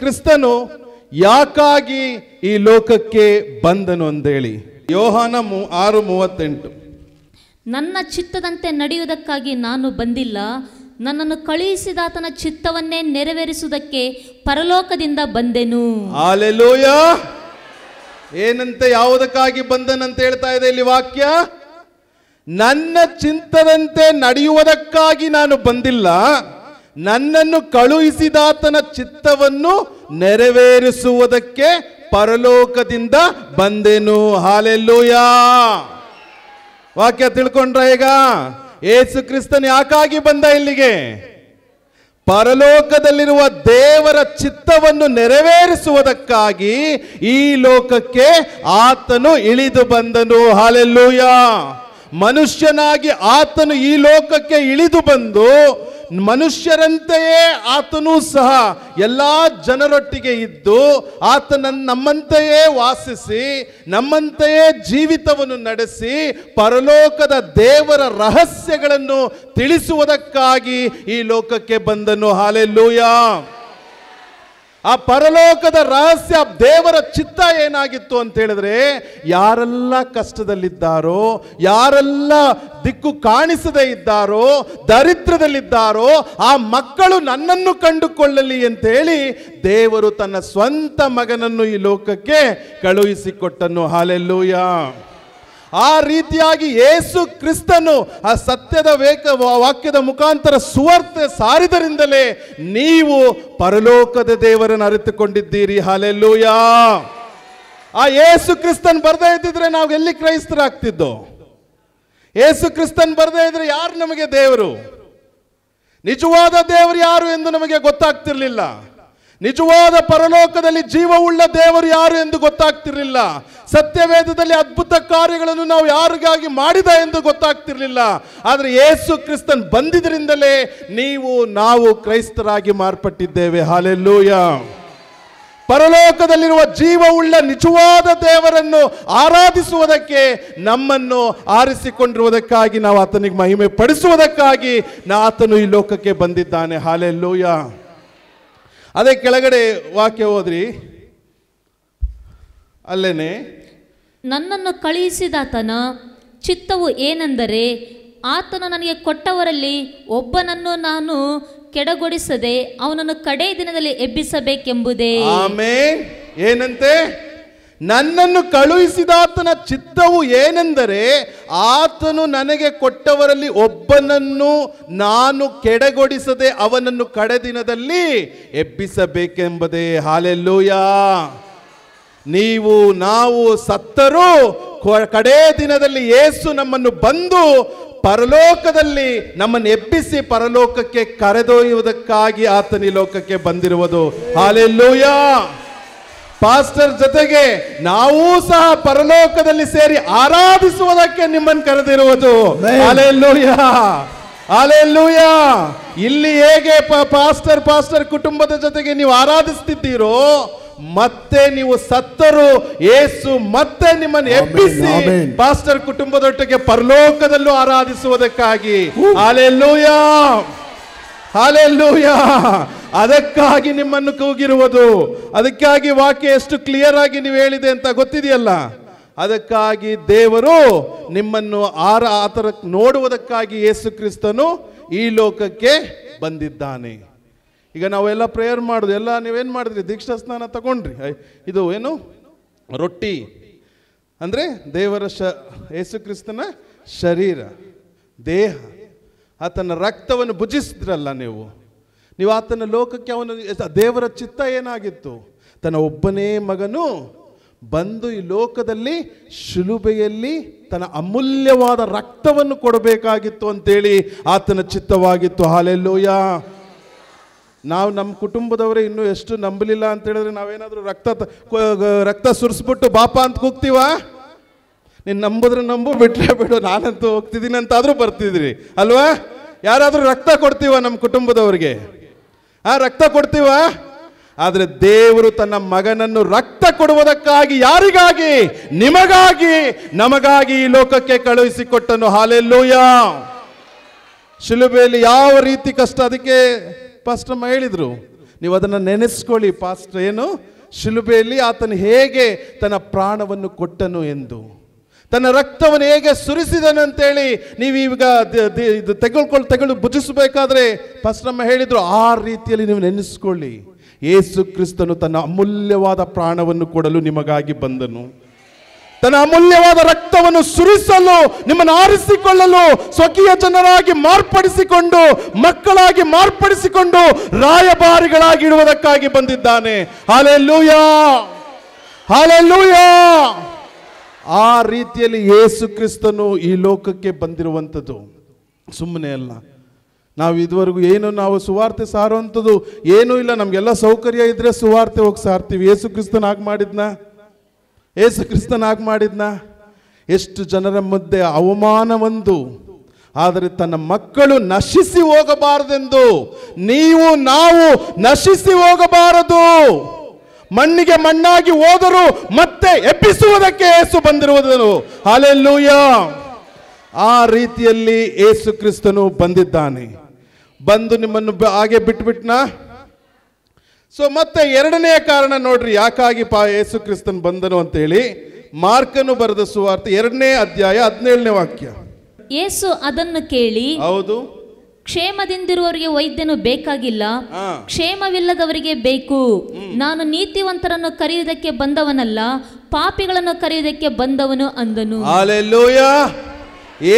ಕ್ರಿಸ್ತನು ಯಾಕಾಗಿ ಈ ಲೋಕಕ್ಕೆ ಬಂದನು ಅಂದೇಳಿ ಯೋಹಾನ ಆರು ಮೂವತ್ತೆಂಟು ನನ್ನ ಚಿತ್ತದಂತೆ ನಡೆಯುವುದಕ್ಕಾಗಿ ನಾನು ಬಂದಿಲ್ಲ ನನ್ನನ್ನು ಕಳುಹಿಸಿದಾತನ ಚಿತ್ತವನ್ನೇ ನೆರವೇರಿಸುವುದಕ್ಕೆ ಪರಲೋಕದಿಂದ ಬಂದೆನು ಆಲೆಲೋಯ ಏನಂತೆ ಯಾವುದಕ್ಕಾಗಿ ಬಂದನಂತ ಹೇಳ್ತಾ ಇದೆ ಇಲ್ಲಿ ವಾಕ್ಯ ನನ್ನ ಚಿಂತದಂತೆ ನಡೆಯುವುದಕ್ಕಾಗಿ ನಾನು ಬಂದಿಲ್ಲ ನನ್ನನ್ನು ಕಳುಹಿಸಿದಾತನ ಚಿತ್ತವನ್ನು ನೆರವೇರಿಸುವುದಕ್ಕೆ ಪರಲೋಕದಿಂದ ಬಂದೆನು ಹಾಲೆಲ್ಲೂಯ ವಾಕ್ಯ ತಿಳ್ಕೊಂಡ್ರ ಈಗ ಏಸು ಕ್ರಿಸ್ತನ್ ಯಾಕಾಗಿ ಬಂದ ಇಲ್ಲಿಗೆ ಪರಲೋಕದಲ್ಲಿರುವ ದೇವರ ಚಿತ್ತವನ್ನು ನೆರವೇರಿಸುವುದಕ್ಕಾಗಿ ಈ ಲೋಕಕ್ಕೆ ಆತನು ಇಳಿದು ಬಂದನು ಹಾಲೆಲ್ಲೂಯಾ ಮನುಷ್ಯನಾಗಿ ಆತನು ಈ ಲೋಕಕ್ಕೆ ಇಳಿದು ಬಂದು ಮನುಷ್ಯರಂತೆಯೇ ಆತನೂ ಸಹ ಎಲ್ಲ ಜನರೊಟ್ಟಿಗೆ ಇದ್ದು ಆತನ ನಮ್ಮಂತೆಯೇ ವಾಸಿಸಿ ನಮ್ಮಂತೆಯೇ ಜೀವಿತವನ್ನು ನಡೆಸಿ ಪರಲೋಕದ ದೇವರ ರಹಸ್ಯಗಳನ್ನು ತಿಳಿಸುವುದಕ್ಕಾಗಿ ಈ ಲೋಕಕ್ಕೆ ಬಂದನು ಹಾಲೆ ಆ ಪರಲೋಕದ ರಹಸ್ಯ ದೇವರ ಚಿತ್ತ ಏನಾಗಿತ್ತು ಅಂತ ಹೇಳಿದ್ರೆ ಯಾರೆಲ್ಲ ಕಷ್ಟದಲ್ಲಿದ್ದಾರೋ ಯಾರೆಲ್ಲ ದಿಕ್ಕು ಕಾಣಿಸದೇ ಇದ್ದಾರೋ ದರಿದ್ರದಲ್ಲಿದ್ದಾರೋ ಆ ಮಕ್ಕಳು ನನ್ನನ್ನು ಕಂಡುಕೊಳ್ಳಲಿ ಅಂತೇಳಿ ದೇವರು ತನ್ನ ಸ್ವಂತ ಮಗನನ್ನು ಈ ಲೋಕಕ್ಕೆ ಕಳುಹಿಸಿಕೊಟ್ಟನು ಹಾಲೆಲ್ಲೂಯ್ಯ ಆ ರೀತಿಯಾಗಿ ಏಸು ಕ್ರಿಸ್ತನು ಆ ಸತ್ಯದ ವೇಕ ವಾಕ್ಯದ ಮುಖಾಂತರ ಸುವರ್ತೆ ಸಾರಿದರಿಂದಲೇ ನೀವು ಪರಲೋಕದ ದೇವರನ್ನು ಅರಿತುಕೊಂಡಿದ್ದೀರಿ ಯಾ ಆ ಏಸು ಕ್ರಿಸ್ತನ್ ಬರ್ದೇ ಇದ್ದಿದ್ರೆ ನಾವು ಎಲ್ಲಿ ಕ್ರೈಸ್ತರಾಗ್ತಿದ್ದು ಏಸು ಕ್ರಿಸ್ತನ್ ಬರ್ದೇ ಇದ್ರೆ ಯಾರು ನಮಗೆ ದೇವರು ನಿಜವಾದ ದೇವರು ಯಾರು ಎಂದು ನಮಗೆ ಗೊತ್ತಾಗ್ತಿರ್ಲಿಲ್ಲ ನಿಜವಾದ ಪರಲೋಕದಲ್ಲಿ ಜೀವವುಳ್ಳ ದೇವರು ಯಾರು ಎಂದು ಗೊತ್ತಾಗ್ತಿರ್ಲಿಲ್ಲ ಸತ್ಯವೇದದಲ್ಲಿ ಅದ್ಭುತ ಕಾರ್ಯಗಳನ್ನು ನಾವು ಯಾರಿಗಾಗಿ ಮಾಡಿದ ಎಂದು ಗೊತ್ತಾಗ್ತಿರ್ಲಿಲ್ಲ ಆದರೆ ಯೇಸು ಕ್ರಿಸ್ತನ್ ಬಂದಿದ್ದರಿಂದಲೇ ನೀವು ನಾವು ಕ್ರೈಸ್ತರಾಗಿ ಮಾರ್ಪಟ್ಟಿದ್ದೇವೆ ಹಾಲೆಲ್ಲೂಯ ಪರಲೋಕದಲ್ಲಿರುವ ಜೀವವುಳ್ಳ ನಿಜವಾದ ದೇವರನ್ನು ಆರಾಧಿಸುವುದಕ್ಕೆ ನಮ್ಮನ್ನು ಆರಿಸಿಕೊಂಡಿರುವುದಕ್ಕಾಗಿ ನಾವು ಆತನಿಗೆ ಮಹಿಮೆ ಪಡಿಸುವುದಕ್ಕಾಗಿ ನಾ ಆತನು ಈ ಲೋಕಕ್ಕೆ ಬಂದಿದ್ದಾನೆ ಹಾಲೆಲ್ಲೂಯ ಅದೇ ಕೆಳಗಡೆ ವಾಕ್ಯ ಹೋದ್ರಿ ಅಲ್ಲೇನೆ ನನ್ನನ್ನು ಕಳುಹಿಸಿದಾತನ ಚಿತ್ತವು ಏನೆಂದರೆ ಆತನು ನನಗೆ ಕೊಟ್ಟವರಲ್ಲಿ ಒಬ್ಬನನ್ನು ನಾನು ಕೆಡಗೊಡಿಸದೆ ಅವನನ್ನು ಕಡೆ ದಿನದಲ್ಲಿ ಎಬ್ಬಿಸಬೇಕೆಂಬುದೇ ಆಮೇಲೆ ಏನಂತೆ ನನ್ನನ್ನು ಕಳುಹಿಸಿದಾತನ ಚಿತ್ತವು ಏನೆಂದರೆ ಆತನು ನನಗೆ ಕೊಟ್ಟವರಲ್ಲಿ ಒಬ್ಬನನ್ನು ನಾನು ಕೆಡಗೊಡಿಸದೆ ಅವನನ್ನು ದಿನದಲ್ಲಿ ಎಬ್ಬಿಸಬೇಕೆಂಬುದೇ ಹಾಲೆಲ್ಲೂಯ ನೀವು ನಾವು ಸತ್ತರೂ ಕಡೇ ದಿನದಲ್ಲಿ ಏಸು ನಮ್ಮನ್ನು ಬಂದು ಪರಲೋಕದಲ್ಲಿ ನಮ್ಮನ್ನು ಎಬ್ಬಿಸಿ ಪರಲೋಕಕ್ಕೆ ಕರೆದೊಯ್ಯುವುದಕ್ಕಾಗಿ ಆತನಿ ಲೋಕಕ್ಕೆ ಬಂದಿರುವುದು ಹಾಲೆಲ್ಲೂಯಾ ಪಾಸ್ಟರ್ ಜೊತೆಗೆ ನಾವು ಸಹ ಪರಲೋಕದಲ್ಲಿ ಸೇರಿ ಆರಾಧಿಸುವುದಕ್ಕೆ ನಿಮ್ಮನ್ನು ಕರೆದಿರುವುದು ಅಲೆಲ್ಲೂಯ ಇಲ್ಲಿ ಹೇಗೆ ಪಾಸ್ಟರ್ ಪಾಸ್ಟರ್ ಕುಟುಂಬದ ಜೊತೆಗೆ ನೀವು ಆರಾಧಿಸ್ತಿದ್ದೀರೋ ಮತ್ತೆ ನೀವು ಸತ್ತರು ಏಸು ಮತ್ತೆ ನಿಮ್ಮನ್ನು ಎಬ್ಬಿಸಿ ಪಾಸ್ಟರ್ ಕುಟುಂಬದೊಟ್ಟಿಗೆ ಪರಲೋಕದಲ್ಲೂ ಆರಾಧಿಸುವುದಕ್ಕಾಗಿ ಅಲೆಲ್ಲೂಯ ಹಾಲೆಲ್ಲೂಯ ಅದಕ್ಕಾಗಿ ನಿಮ್ಮನ್ನು ಕೂಗಿರುವುದು ಅದಕ್ಕಾಗಿ ವಾಕ್ಯ ಎಷ್ಟು ಕ್ಲಿಯರ್ ಆಗಿ ನೀವು ಹೇಳಿದೆ ಅಂತ ಗೊತ್ತಿದೆಯಲ್ಲ ಅದಕ್ಕಾಗಿ ದೇವರು ನಿಮ್ಮನ್ನು ಆರ ಆತರ ನೋಡುವುದಕ್ಕಾಗಿ ಯೇಸು ಕ್ರಿಸ್ತನು ಈ ಲೋಕಕ್ಕೆ ಬಂದಿದ್ದಾನೆ ಈಗ ನಾವೆಲ್ಲ ಪ್ರೇಯರ್ ಮಾಡೋದು ಎಲ್ಲ ನೀವೇನು ಮಾಡಿದ್ರಿ ದೀಕ್ಷಾ ಸ್ನಾನ ತಗೊಂಡ್ರಿ ಇದು ಏನು ರೊಟ್ಟಿ ಅಂದರೆ ದೇವರ ಶ ಯೇಸು ಕ್ರಿಸ್ತನ ಶರೀರ ದೇಹ ಆತನ ರಕ್ತವನ್ನು ಭುಜಿಸಿದ್ರಲ್ಲ ನೀವು ನೀವು ಆತನ ಲೋಕಕ್ಕೆ ಅವನ ದೇವರ ಚಿತ್ತ ಏನಾಗಿತ್ತು ತನ್ನ ಒಬ್ಬನೇ ಮಗನು ಬಂದು ಈ ಲೋಕದಲ್ಲಿ ಶಿಲುಬೆಯಲ್ಲಿ ತನ್ನ ಅಮೂಲ್ಯವಾದ ರಕ್ತವನ್ನು ಕೊಡಬೇಕಾಗಿತ್ತು ಅಂತೇಳಿ ಆತನ ಚಿತ್ತವಾಗಿತ್ತು ಹಾಲೆಲ್ಲೋಯ ನಾವು ನಮ್ಮ ಕುಟುಂಬದವರೇ ಇನ್ನೂ ಎಷ್ಟು ನಂಬಲಿಲ್ಲ ಅಂತ ಹೇಳಿದ್ರೆ ನಾವೇನಾದರೂ ರಕ್ತ ರಕ್ತ ಸುರಿಸ್ಬಿಟ್ಟು ಬಾಪ ಅಂತ ಕೂಗ್ತೀವ ನೀನು ನಂಬಿದ್ರೆ ನಂಬು ಬಿಟ್ಟರೆ ಬಿಡು ನಾನಂತೂ ಹೋಗ್ತಿದ್ದೀನಿ ಅಂತಾದರೂ ಬರ್ತಿದ್ರಿ ಅಲ್ವಾ ಯಾರಾದರೂ ರಕ್ತ ಕೊಡ್ತೀವ ನಮ್ಮ ಕುಟುಂಬದವರಿಗೆ ಆ ರಕ್ತ ಕೊಡ್ತೀವ ಆದರೆ ದೇವರು ತನ್ನ ಮಗನನ್ನು ರಕ್ತ ಕೊಡುವುದಕ್ಕಾಗಿ ಯಾರಿಗಾಗಿ ನಿಮಗಾಗಿ ನಮಗಾಗಿ ಈ ಲೋಕಕ್ಕೆ ಕಳುಹಿಸಿಕೊಟ್ಟನು ಹಾಲೆಲ್ಲೂಯ ಶಿಲುಬೆಯಲ್ಲಿ ಯಾವ ರೀತಿ ಕಷ್ಟ ಅದಕ್ಕೆ ಪಾಸ್ಟಮ್ಮ ಹೇಳಿದರು ನೀವು ಅದನ್ನು ನೆನೆಸ್ಕೊಳ್ಳಿ ಪಾಸ್ಟರ್ ಏನು ಶಿಲುಬೆಯಲ್ಲಿ ಆತನು ಹೇಗೆ ತನ್ನ ಪ್ರಾಣವನ್ನು ಕೊಟ್ಟನು ಎಂದು ತನ್ನ ರಕ್ತವನ್ನು ಹೇಗೆ ಸುರಿಸಿದನು ಅಂತೇಳಿ ನೀವೀಗ ತೆಗೆದುಕೊಳ್ಳಿ ತೆಗೆದು ಭುಜಿಸಬೇಕಾದ್ರೆ ನಮ್ಮ ಹೇಳಿದ್ರು ಆ ರೀತಿಯಲ್ಲಿ ನೀವು ನೆನೆಸ್ಕೊಳ್ಳಿ ಯೇಸು ಕ್ರಿಸ್ತನು ತನ್ನ ಅಮೂಲ್ಯವಾದ ಪ್ರಾಣವನ್ನು ಕೊಡಲು ನಿಮಗಾಗಿ ಬಂದನು ತನ್ನ ಅಮೂಲ್ಯವಾದ ರಕ್ತವನ್ನು ಸುರಿಸಲು ನಿಮ್ಮನ್ನು ಆರಿಸಿಕೊಳ್ಳಲು ಸ್ವಕೀಯ ಜನರಾಗಿ ಮಾರ್ಪಡಿಸಿಕೊಂಡು ಮಕ್ಕಳಾಗಿ ಮಾರ್ಪಡಿಸಿಕೊಂಡು ರಾಯಭಾರಿಗಳಾಗಿಡುವುದಕ್ಕಾಗಿ ಬಂದಿದ್ದಾನೆ ಹಾಲೆ ಲೂಯಾ ಹಾಲೆ ಲೂಯಾ ಆ ರೀತಿಯಲ್ಲಿ ಯೇಸು ಕ್ರಿಸ್ತನು ಈ ಲೋಕಕ್ಕೆ ಬಂದಿರುವಂಥದ್ದು ಸುಮ್ಮನೆ ಅಲ್ಲ ನಾವು ಇದುವರೆಗೂ ಏನು ನಾವು ಸುವಾರ್ತೆ ಸಾರುವಂಥದ್ದು ಏನೂ ಇಲ್ಲ ನಮಗೆಲ್ಲ ಸೌಕರ್ಯ ಇದ್ದರೆ ಸುವಾರ್ತೆ ಹೋಗಿ ಸಾರ್ತೀವಿ ಯೇಸು ಕ್ರಿಸ್ತನ ಹಾಗೆ ಮಾಡಿದ್ನಾ ಏಸು ಕ್ರಿಸ್ತನ ಹಾಗೆ ಮಾಡಿದ್ನಾ ಎಷ್ಟು ಜನರ ಮಧ್ಯೆ ಅವಮಾನವೊಂದು ಆದರೆ ತನ್ನ ಮಕ್ಕಳು ನಶಿಸಿ ಹೋಗಬಾರದೆಂದು ನೀವು ನಾವು ನಶಿಸಿ ಹೋಗಬಾರದು ಮಣ್ಣಿಗೆ ಮಣ್ಣಾಗಿ ಹೋದರೂ ಮತ್ತೆ ಎಬ್ಬಿಸುವುದಕ್ಕೆ ಏಸು ಬಂದಿರುವುದನು ಅಲೆಲ್ಲೂಯ ಆ ರೀತಿಯಲ್ಲಿ ಏಸು ಕ್ರಿಸ್ತನು ಬಂದಿದ್ದಾನೆ ಬಂದು ನಿಮ್ಮನ್ನು ಹಾಗೆ ಬಿಟ್ಬಿಟ್ನಾ ಸೊ ಮತ್ತೆ ಎರಡನೇ ಕಾರಣ ನೋಡ್ರಿ ಯಾಕಾಗಿ ಪಾ ಯೇಸು ಕ್ರಿಸ್ತನ್ ಬಂದನು ಹೇಳಿ ಮಾರ್ಕನು ಬರೆದ ಸುವಾರ್ತೆ ಎರಡನೇ ಅಧ್ಯಾಯ ಹದಿನೇಳನೇ ವಾಕ್ಯ ಏಸು ಅದನ್ನು ಕೇಳಿ ಹೌದು ಕ್ಷೇಮದಿಂದಿರುವವರಿಗೆ ವೈದ್ಯನು ಬೇಕಾಗಿಲ್ಲ ಕ್ಷೇಮವಿಲ್ಲದವರಿಗೆ ಬೇಕು ನಾನು ನೀತಿವಂತರನ್ನು ಕರೆಯುವುದಕ್ಕೆ ಬಂದವನಲ್ಲ ಪಾಪಿಗಳನ್ನು ಕರೆಯುವುದಕ್ಕೆ ಬಂದವನು ಅಂದನು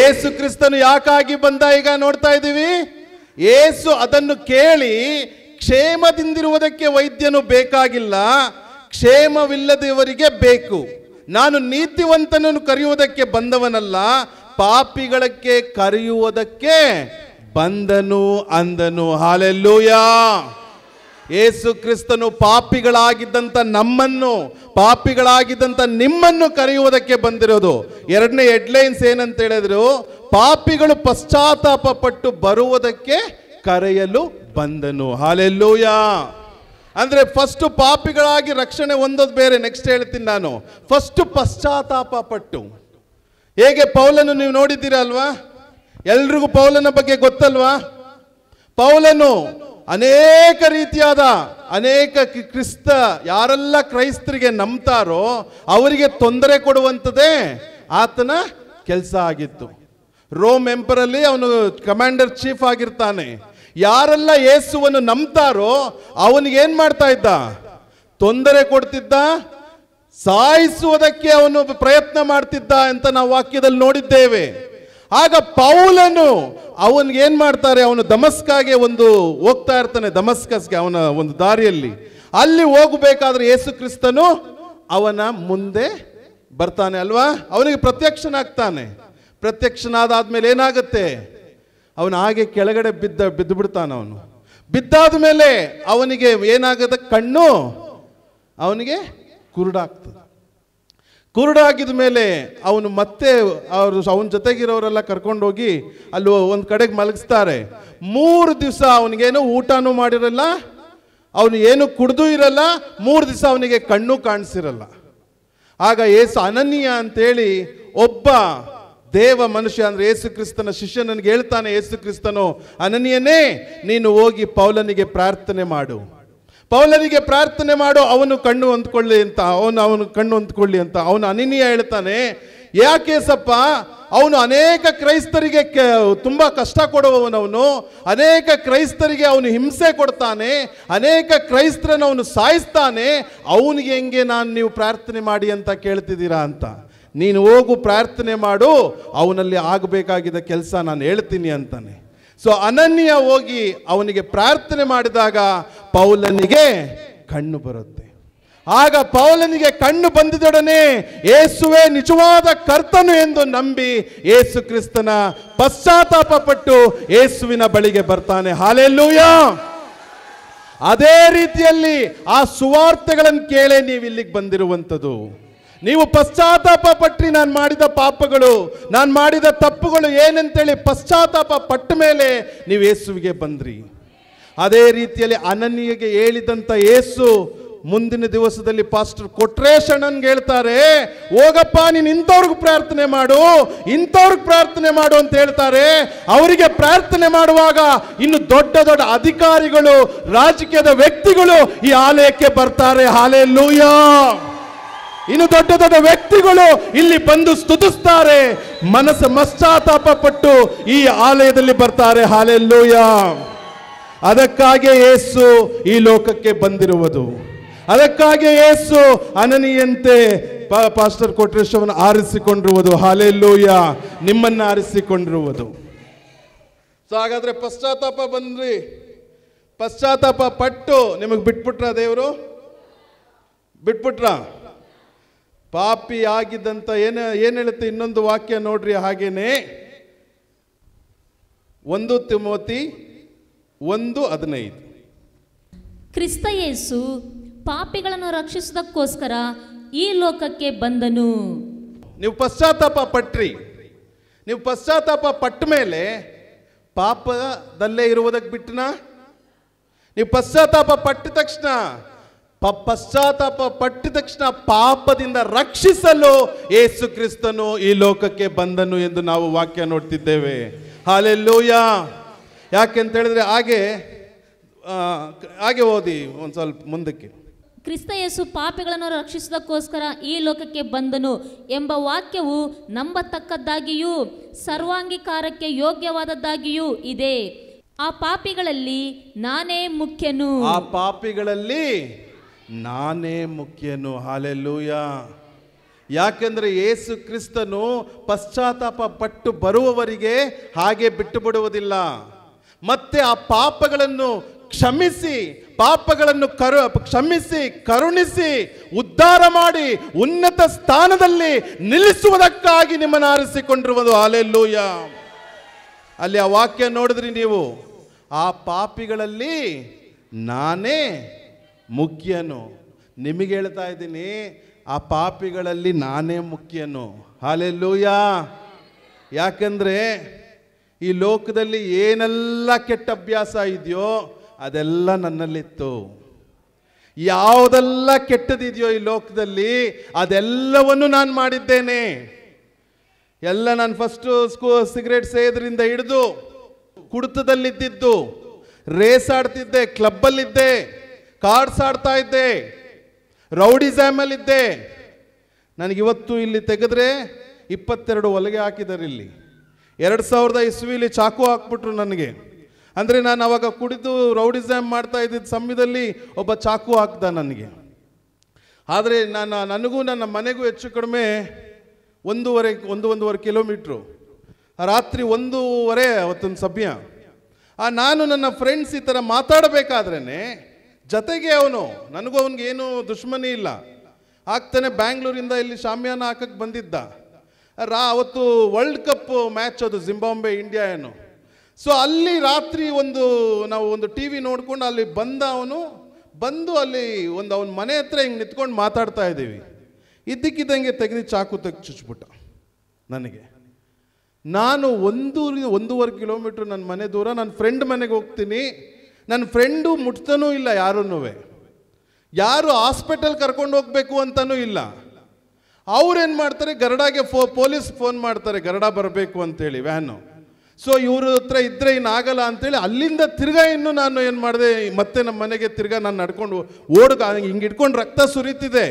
ಏಸು ಕ್ರಿಸ್ತನು ಯಾಕಾಗಿ ಬಂದ ಈಗ ನೋಡ್ತಾ ಇದ್ದೀವಿ ಏಸು ಅದನ್ನು ಕೇಳಿ ಕ್ಷೇಮದಿಂದಿರುವುದಕ್ಕೆ ವೈದ್ಯನು ಬೇಕಾಗಿಲ್ಲ ಕ್ಷೇಮವಿಲ್ಲದವರಿಗೆ ಬೇಕು ನಾನು ನೀತಿವಂತನನ್ನು ಕರೆಯುವುದಕ್ಕೆ ಬಂದವನಲ್ಲ ಪಾಪಿಗಳಕ್ಕೆ ಕರೆಯುವುದಕ್ಕೆ ಬಂದನು ಅಂದನು ಹಾಲೆಲ್ಲೂಯ ಏಸು ಕ್ರಿಸ್ತನು ಪಾಪಿಗಳಾಗಿದ್ದಂಥ ನಮ್ಮನ್ನು ಪಾಪಿಗಳಾಗಿದ್ದಂಥ ನಿಮ್ಮನ್ನು ಕರೆಯುವುದಕ್ಕೆ ಬಂದಿರೋದು ಎರಡನೇ ಹೆಡ್ಲೈನ್ಸ್ ಏನಂತ ಹೇಳಿದ್ರು ಪಾಪಿಗಳು ಪಶ್ಚಾತ್ತಾಪ ಪಟ್ಟು ಬರುವುದಕ್ಕೆ ಕರೆಯಲು ಬಂದನು ಹಾಲೆಲ್ಲೂಯ ಅಂದ್ರೆ ಫಸ್ಟ್ ಪಾಪಿಗಳಾಗಿ ರಕ್ಷಣೆ ಹೊಂದೋದು ಬೇರೆ ನೆಕ್ಸ್ಟ್ ಹೇಳ್ತೀನಿ ನಾನು ಫಸ್ಟ್ ಪಶ್ಚಾತ್ತಾಪ ಪಟ್ಟು ಹೇಗೆ ಪೌಲನ್ನು ನೀವು ಅಲ್ವಾ ಎಲ್ರಿಗೂ ಪೌಲನ ಬಗ್ಗೆ ಗೊತ್ತಲ್ವಾ ಪೌಲನು ಅನೇಕ ರೀತಿಯಾದ ಅನೇಕ ಕ್ರಿಸ್ತ ಯಾರೆಲ್ಲ ಕ್ರೈಸ್ತರಿಗೆ ನಂಬ್ತಾರೋ ಅವರಿಗೆ ತೊಂದರೆ ಕೊಡುವಂಥದ್ದೇ ಆತನ ಕೆಲಸ ಆಗಿತ್ತು ರೋಮ್ ಎಂಪರಲ್ಲಿ ಅವನು ಕಮಾಂಡರ್ ಚೀಫ್ ಆಗಿರ್ತಾನೆ ಯಾರೆಲ್ಲ ಯೇಸುವನ್ನು ನಂಬ್ತಾರೋ ಅವನಿಗೆ ಏನು ಮಾಡ್ತಾ ಇದ್ದ ತೊಂದರೆ ಕೊಡ್ತಿದ್ದ ಸಾಯಿಸುವುದಕ್ಕೆ ಅವನು ಪ್ರಯತ್ನ ಮಾಡ್ತಿದ್ದ ಅಂತ ನಾವು ವಾಕ್ಯದಲ್ಲಿ ನೋಡಿದ್ದೇವೆ ಆಗ ಪೌಲನು ಅವನಿಗೆ ಏನು ಮಾಡ್ತಾರೆ ಅವನು ದಮಸ್ಕಾಗೆ ಒಂದು ಹೋಗ್ತಾ ಇರ್ತಾನೆ ದಮಸ್ಕಸ್ಗೆ ಅವನ ಒಂದು ದಾರಿಯಲ್ಲಿ ಅಲ್ಲಿ ಹೋಗಬೇಕಾದ್ರೆ ಯೇಸು ಕ್ರಿಸ್ತನು ಅವನ ಮುಂದೆ ಬರ್ತಾನೆ ಅಲ್ವಾ ಅವನಿಗೆ ಪ್ರತ್ಯಕ್ಷನಾಗ್ತಾನೆ ಪ್ರತ್ಯಕ್ಷನಾದಾದ್ಮೇಲೆ ಏನಾಗುತ್ತೆ ಅವನು ಹಾಗೆ ಕೆಳಗಡೆ ಬಿದ್ದ ಬಿದ್ದು ಬಿಡ್ತಾನ ಅವನು ಬಿದ್ದಾದ ಮೇಲೆ ಅವನಿಗೆ ಏನಾಗುತ್ತೆ ಕಣ್ಣು ಅವನಿಗೆ ಕುರುಡಾಗ್ತದೆ ಕುರುಡಾಗಿದ ಮೇಲೆ ಅವನು ಮತ್ತೆ ಅವರು ಅವನ ಜೊತೆಗಿರೋರೆಲ್ಲ ಕರ್ಕೊಂಡೋಗಿ ಅಲ್ಲಿ ಒಂದು ಕಡೆಗೆ ಮಲಗಿಸ್ತಾರೆ ಮೂರು ದಿವಸ ಅವನಿಗೇನು ಊಟನೂ ಮಾಡಿರಲ್ಲ ಅವನು ಏನು ಕುಡ್ದು ಇರಲ್ಲ ಮೂರು ದಿವಸ ಅವನಿಗೆ ಕಣ್ಣು ಕಾಣಿಸಿರಲ್ಲ ಆಗ ಏಸು ಅನನ್ಯ ಅಂತೇಳಿ ಒಬ್ಬ ದೇವ ಮನುಷ್ಯ ಅಂದರೆ ಏಸು ಕ್ರಿಸ್ತನ ಶಿಷ್ಯ ನನಗೆ ಹೇಳ್ತಾನೆ ಏಸು ಕ್ರಿಸ್ತನು ಅನನ್ಯನೇ ನೀನು ಹೋಗಿ ಪೌಲನಿಗೆ ಪ್ರಾರ್ಥನೆ ಮಾಡು ಪೌಲರಿಗೆ ಪ್ರಾರ್ಥನೆ ಮಾಡು ಅವನು ಕಣ್ಣು ಹೊಂದ್ಕೊಳ್ಳಿ ಅಂತ ಅವನು ಅವನು ಕಣ್ಣು ಹೊಂದ್ಕೊಳ್ಳಿ ಅಂತ ಅವನು ಅನಿನಿಯ ಹೇಳ್ತಾನೆ ಯಾಕೆ ಸಪ್ಪ ಅವನು ಅನೇಕ ಕ್ರೈಸ್ತರಿಗೆ ತುಂಬ ಕಷ್ಟ ಕೊಡುವವನವನು ಅನೇಕ ಕ್ರೈಸ್ತರಿಗೆ ಅವನು ಹಿಂಸೆ ಕೊಡ್ತಾನೆ ಅನೇಕ ಕ್ರೈಸ್ತರನ್ನು ಅವನು ಸಾಯಿಸ್ತಾನೆ ಅವನಿಗೆ ಹೆಂಗೆ ನಾನು ನೀವು ಪ್ರಾರ್ಥನೆ ಮಾಡಿ ಅಂತ ಕೇಳ್ತಿದ್ದೀರಾ ಅಂತ ನೀನು ಹೋಗು ಪ್ರಾರ್ಥನೆ ಮಾಡು ಅವನಲ್ಲಿ ಆಗಬೇಕಾಗಿದ್ದ ಕೆಲಸ ನಾನು ಹೇಳ್ತೀನಿ ಅಂತಾನೆ ಸೊ ಅನನ್ಯ ಹೋಗಿ ಅವನಿಗೆ ಪ್ರಾರ್ಥನೆ ಮಾಡಿದಾಗ ಪೌಲನಿಗೆ ಕಣ್ಣು ಬರುತ್ತೆ ಆಗ ಪೌಲನಿಗೆ ಕಣ್ಣು ಬಂದಿದೊಡನೆ ಏಸುವೆ ನಿಜವಾದ ಕರ್ತನು ಎಂದು ನಂಬಿ ಏಸು ಕ್ರಿಸ್ತನ ಪಶ್ಚಾತ್ತಾಪ ಪಟ್ಟು ಏಸುವಿನ ಬಳಿಗೆ ಬರ್ತಾನೆ ಹಾಲೆಲ್ಲೂಯ ಅದೇ ರೀತಿಯಲ್ಲಿ ಆ ಸುವಾರ್ತೆಗಳನ್ನು ಕೇಳೇ ನೀವು ಇಲ್ಲಿಗೆ ಬಂದಿರುವಂಥದ್ದು ನೀವು ಪಶ್ಚಾತ್ತಾಪ ಪಟ್ಟಿ ನಾನು ಮಾಡಿದ ಪಾಪಗಳು ನಾನು ಮಾಡಿದ ತಪ್ಪುಗಳು ಏನಂತೇಳಿ ಪಶ್ಚಾತ್ತಾಪ ಪಟ್ಟ ಮೇಲೆ ನೀವು ಯೇಸುವಿಗೆ ಬಂದ್ರಿ ಅದೇ ರೀತಿಯಲ್ಲಿ ಅನನ್ಯಗೆ ಹೇಳಿದಂಥ ಯೇಸು ಮುಂದಿನ ದಿವಸದಲ್ಲಿ ಪಾಸ್ಟರ್ ಕೊಟ್ರೇಶಣ್ಣನ್ಗೆ ಹೇಳ್ತಾರೆ ಹೋಗಪ್ಪ ನೀನು ಇಂಥವ್ರಿಗೆ ಪ್ರಾರ್ಥನೆ ಮಾಡು ಇಂಥವ್ರಿಗೆ ಪ್ರಾರ್ಥನೆ ಮಾಡು ಅಂತ ಹೇಳ್ತಾರೆ ಅವರಿಗೆ ಪ್ರಾರ್ಥನೆ ಮಾಡುವಾಗ ಇನ್ನು ದೊಡ್ಡ ದೊಡ್ಡ ಅಧಿಕಾರಿಗಳು ರಾಜಕೀಯದ ವ್ಯಕ್ತಿಗಳು ಈ ಆಲಯಕ್ಕೆ ಬರ್ತಾರೆ ಹಾಲೆ ಲೂಯ್ಯ ಇನ್ನು ದೊಡ್ಡ ದೊಡ್ಡ ವ್ಯಕ್ತಿಗಳು ಇಲ್ಲಿ ಬಂದು ಸ್ತುತಿಸ್ತಾರೆ ಮನಸ್ಸು ಮಶ್ಚಾತಾಪ ಪಟ್ಟು ಈ ಆಲಯದಲ್ಲಿ ಬರ್ತಾರೆ ಹಾಲೆಲ್ಲೂಯ ಅದಕ್ಕಾಗಿ ಏಸು ಈ ಲೋಕಕ್ಕೆ ಬಂದಿರುವುದು ಅದಕ್ಕಾಗಿ ಏಸು ಅನನಿಯಂತೆ ಪಾಸ್ಟರ್ ಕೋಟ್ರೇಶ್ವರನ್ನು ಆರಿಸಿಕೊಂಡಿರುವುದು ಹಾಲೆಲ್ಲೂಯ ನಿಮ್ಮನ್ನ ಆರಿಸಿಕೊಂಡಿರುವುದು ಸೊ ಹಾಗಾದ್ರೆ ಪಶ್ಚಾತ್ತಾಪ ಬಂದ್ರಿ ಪಶ್ಚಾತ್ತಾಪ ಪಟ್ಟು ನಿಮಗೆ ಬಿಟ್ಬಿಟ್ರ ದೇವರು ಬಿಟ್ಬಿಟ್ರಾ ಪಾಪಿ ಆಗಿದ್ದಂಥ ಏನು ಏನು ಹೇಳುತ್ತೆ ಇನ್ನೊಂದು ವಾಕ್ಯ ನೋಡ್ರಿ ಹಾಗೇನೆ ಒಂದು ತಿಮೋತಿ ಒಂದು ಹದಿನೈದು ಕ್ರಿಸ್ತ ಯೇಸು ಪಾಪಿಗಳನ್ನು ರಕ್ಷಿಸೋದಕ್ಕೋಸ್ಕರ ಈ ಲೋಕಕ್ಕೆ ಬಂದನು ನೀವು ಪಶ್ಚಾತ್ತಾಪ ಪಟ್ರಿ ನೀವು ಪಶ್ಚಾತ್ತಾಪ ಪಟ್ಟ ಮೇಲೆ ಪಾಪದಲ್ಲೇ ಇರುವುದಕ್ಕೆ ಬಿಟ್ಟನಾ ನೀವು ಪಶ್ಚಾತ್ತಾಪ ಪಟ್ಟ ತಕ್ಷಣ ಪಶ್ಚಾತ್ತಾಪ ಪಟ್ಟ ತಕ್ಷಣ ಪಾಪದಿಂದ ರಕ್ಷಿಸಲು ಏಸು ಕ್ರಿಸ್ತನು ಈ ಲೋಕಕ್ಕೆ ಬಂದನು ಎಂದು ನಾವು ವಾಕ್ಯ ನೋಡ್ತಿದ್ದೇವೆ ಹಾಲೆಲ್ಲೂಯ ಯಾಕೆಂತ ಹೇಳಿದ್ರೆ ಹಾಗೆ ಹಾಗೆ ಓದಿ ಒಂದು ಸ್ವಲ್ಪ ಮುಂದಕ್ಕೆ ಕ್ರಿಸ್ತ ಯೇಸು ಪಾಪಿಗಳನ್ನು ರಕ್ಷಿಸುವುದಕ್ಕೋಸ್ಕರ ಈ ಲೋಕಕ್ಕೆ ಬಂದನು ಎಂಬ ವಾಕ್ಯವು ನಂಬತಕ್ಕದ್ದಾಗಿಯೂ ಸರ್ವಾಂಗೀಕಾರಕ್ಕೆ ಯೋಗ್ಯವಾದದ್ದಾಗಿಯೂ ಇದೆ ಆ ಪಾಪಿಗಳಲ್ಲಿ ನಾನೇ ಮುಖ್ಯನು ಆ ಪಾಪಿಗಳಲ್ಲಿ ನಾನೇ ಮುಖ್ಯನು ಹಾಲೆಲ್ಲೂಯ ಯಾಕೆಂದರೆ ಯೇಸು ಕ್ರಿಸ್ತನು ಪಶ್ಚಾತ್ತಾಪ ಪಟ್ಟು ಬರುವವರಿಗೆ ಹಾಗೆ ಬಿಟ್ಟು ಬಿಡುವುದಿಲ್ಲ ಮತ್ತೆ ಆ ಪಾಪಗಳನ್ನು ಕ್ಷಮಿಸಿ ಪಾಪಗಳನ್ನು ಕರು ಕ್ಷಮಿಸಿ ಕರುಣಿಸಿ ಉದ್ಧಾರ ಮಾಡಿ ಉನ್ನತ ಸ್ಥಾನದಲ್ಲಿ ನಿಲ್ಲಿಸುವುದಕ್ಕಾಗಿ ನಿಮ್ಮನ್ನು ಆರಿಸಿಕೊಂಡಿರುವುದು ಅಲೆಲ್ಲೂಯ ಅಲ್ಲಿ ಆ ವಾಕ್ಯ ನೋಡಿದ್ರಿ ನೀವು ಆ ಪಾಪಿಗಳಲ್ಲಿ ನಾನೇ ಮುಖ್ಯನು ನಿಮಗೆ ಹೇಳ್ತಾ ಇದ್ದೀನಿ ಆ ಪಾಪಿಗಳಲ್ಲಿ ನಾನೇ ಮುಖ್ಯನು ಹಾಲೆಲ್ಲೂಯಾ ಯಾಕಂದರೆ ಈ ಲೋಕದಲ್ಲಿ ಏನೆಲ್ಲ ಕೆಟ್ಟ ಅಭ್ಯಾಸ ಇದೆಯೋ ಅದೆಲ್ಲ ನನ್ನಲ್ಲಿತ್ತು ಯಾವುದೆಲ್ಲ ಕೆಟ್ಟದಿದೆಯೋ ಈ ಲೋಕದಲ್ಲಿ ಅದೆಲ್ಲವನ್ನು ನಾನು ಮಾಡಿದ್ದೇನೆ ಎಲ್ಲ ನಾನು ಫಸ್ಟು ಸ್ಕೂ ಸಿಗರೇಟ್ ಸೇದ್ರಿಂದ ಹಿಡಿದು ಕುಡಿತದಲ್ಲಿದ್ದಿದ್ದು ರೇಸ್ ಆಡ್ತಿದ್ದೆ ಕ್ಲಬ್ಬಲ್ಲಿದ್ದೆ ಕಾರ್ಡ್ಸ್ ಆಡ್ತಾ ಇದ್ದೆ ನನಗೆ ನನಗಿವತ್ತು ಇಲ್ಲಿ ತೆಗೆದ್ರೆ ಇಪ್ಪತ್ತೆರಡು ಒಲೆಗೆ ಹಾಕಿದ್ದಾರೆ ಇಲ್ಲಿ ಎರಡು ಸಾವಿರದ ಇಸ್ವಿಲಿ ಚಾಕು ಹಾಕ್ಬಿಟ್ರು ನನಗೆ ಅಂದರೆ ನಾನು ಅವಾಗ ಕುಡಿದು ರೌಡಿಸಮ್ ಮಾಡ್ತಾ ಇದ್ದಿದ್ದ ಸಮಯದಲ್ಲಿ ಒಬ್ಬ ಚಾಕು ಹಾಕ್ದ ನನಗೆ ಆದರೆ ನಾನು ನನಗೂ ನನ್ನ ಮನೆಗೂ ಹೆಚ್ಚು ಕಡಿಮೆ ಒಂದೂವರೆ ಒಂದು ಒಂದೂವರೆ ಕಿಲೋಮೀಟ್ರು ರಾತ್ರಿ ಒಂದೂವರೆ ಅವತ್ತೊಂದು ಸಭ್ಯ ಆ ನಾನು ನನ್ನ ಫ್ರೆಂಡ್ಸ್ ಈ ಥರ ಮಾತಾಡಬೇಕಾದ್ರೇ ಜತೆಗೆ ಅವನು ನನಗೂ ಏನು ದುಶ್ಮನಿ ಇಲ್ಲ ಆಗ್ತಾನೆ ಬ್ಯಾಂಗ್ಳೂರಿಂದ ಇಲ್ಲಿ ಶಾಮಿಯಾನ ಹಾಕಕ್ಕೆ ಬಂದಿದ್ದ ರಾ ಅವತ್ತು ವರ್ಲ್ಡ್ ಕಪ್ ಮ್ಯಾಚ್ ಅದು ಜಿಂಬಾಂಬೆ ಇಂಡಿಯಾ ಏನು ಸೊ ಅಲ್ಲಿ ರಾತ್ರಿ ಒಂದು ನಾವು ಒಂದು ಟಿ ವಿ ನೋಡ್ಕೊಂಡು ಅಲ್ಲಿ ಬಂದ ಅವನು ಬಂದು ಅಲ್ಲಿ ಒಂದು ಅವನ ಮನೆ ಹತ್ರ ಹಿಂಗೆ ನಿಂತ್ಕೊಂಡು ಮಾತಾಡ್ತಾ ಇದ್ದೀವಿ ಇದ್ದಕ್ಕಿದ್ದಂಗೆ ತೆಗೆದು ಚಾಕು ತೆಗೆ ಚುಚ್ಬಿಟ್ಟ ನನಗೆ ನಾನು ಒಂದು ಒಂದೂವರೆ ಕಿಲೋಮೀಟ್ರ್ ನನ್ನ ಮನೆ ದೂರ ನನ್ನ ಫ್ರೆಂಡ್ ಮನೆಗೆ ಹೋಗ್ತೀನಿ ನನ್ನ ಫ್ರೆಂಡು ಮುಟ್ತನೂ ಇಲ್ಲ ಯಾರೂ ಯಾರು ಹಾಸ್ಪಿಟಲ್ ಕರ್ಕೊಂಡು ಹೋಗಬೇಕು ಅಂತನೂ ಇಲ್ಲ ಅವ್ರೇನು ಮಾಡ್ತಾರೆ ಗರಡಾಗೆ ಫೋ ಪೊಲೀಸ್ ಫೋನ್ ಮಾಡ್ತಾರೆ ಗರಡ ಬರಬೇಕು ಅಂತೇಳಿ ವ್ಯಾನು ಸೊ ಇವ್ರ ಹತ್ರ ಇದ್ದರೆ ಇನ್ನಾಗಲ್ಲ ಅಂತೇಳಿ ಅಲ್ಲಿಂದ ತಿರ್ಗಾ ಇನ್ನು ನಾನು ಏನು ಮಾಡಿದೆ ಮತ್ತೆ ನಮ್ಮ ಮನೆಗೆ ತಿರ್ಗಾ ನಾನು ನಡ್ಕೊಂಡು ಓಡ್ಗ ಹಿಂಗೆ ಇಟ್ಕೊಂಡು ರಕ್ತ ಸುರಿತಿದೆ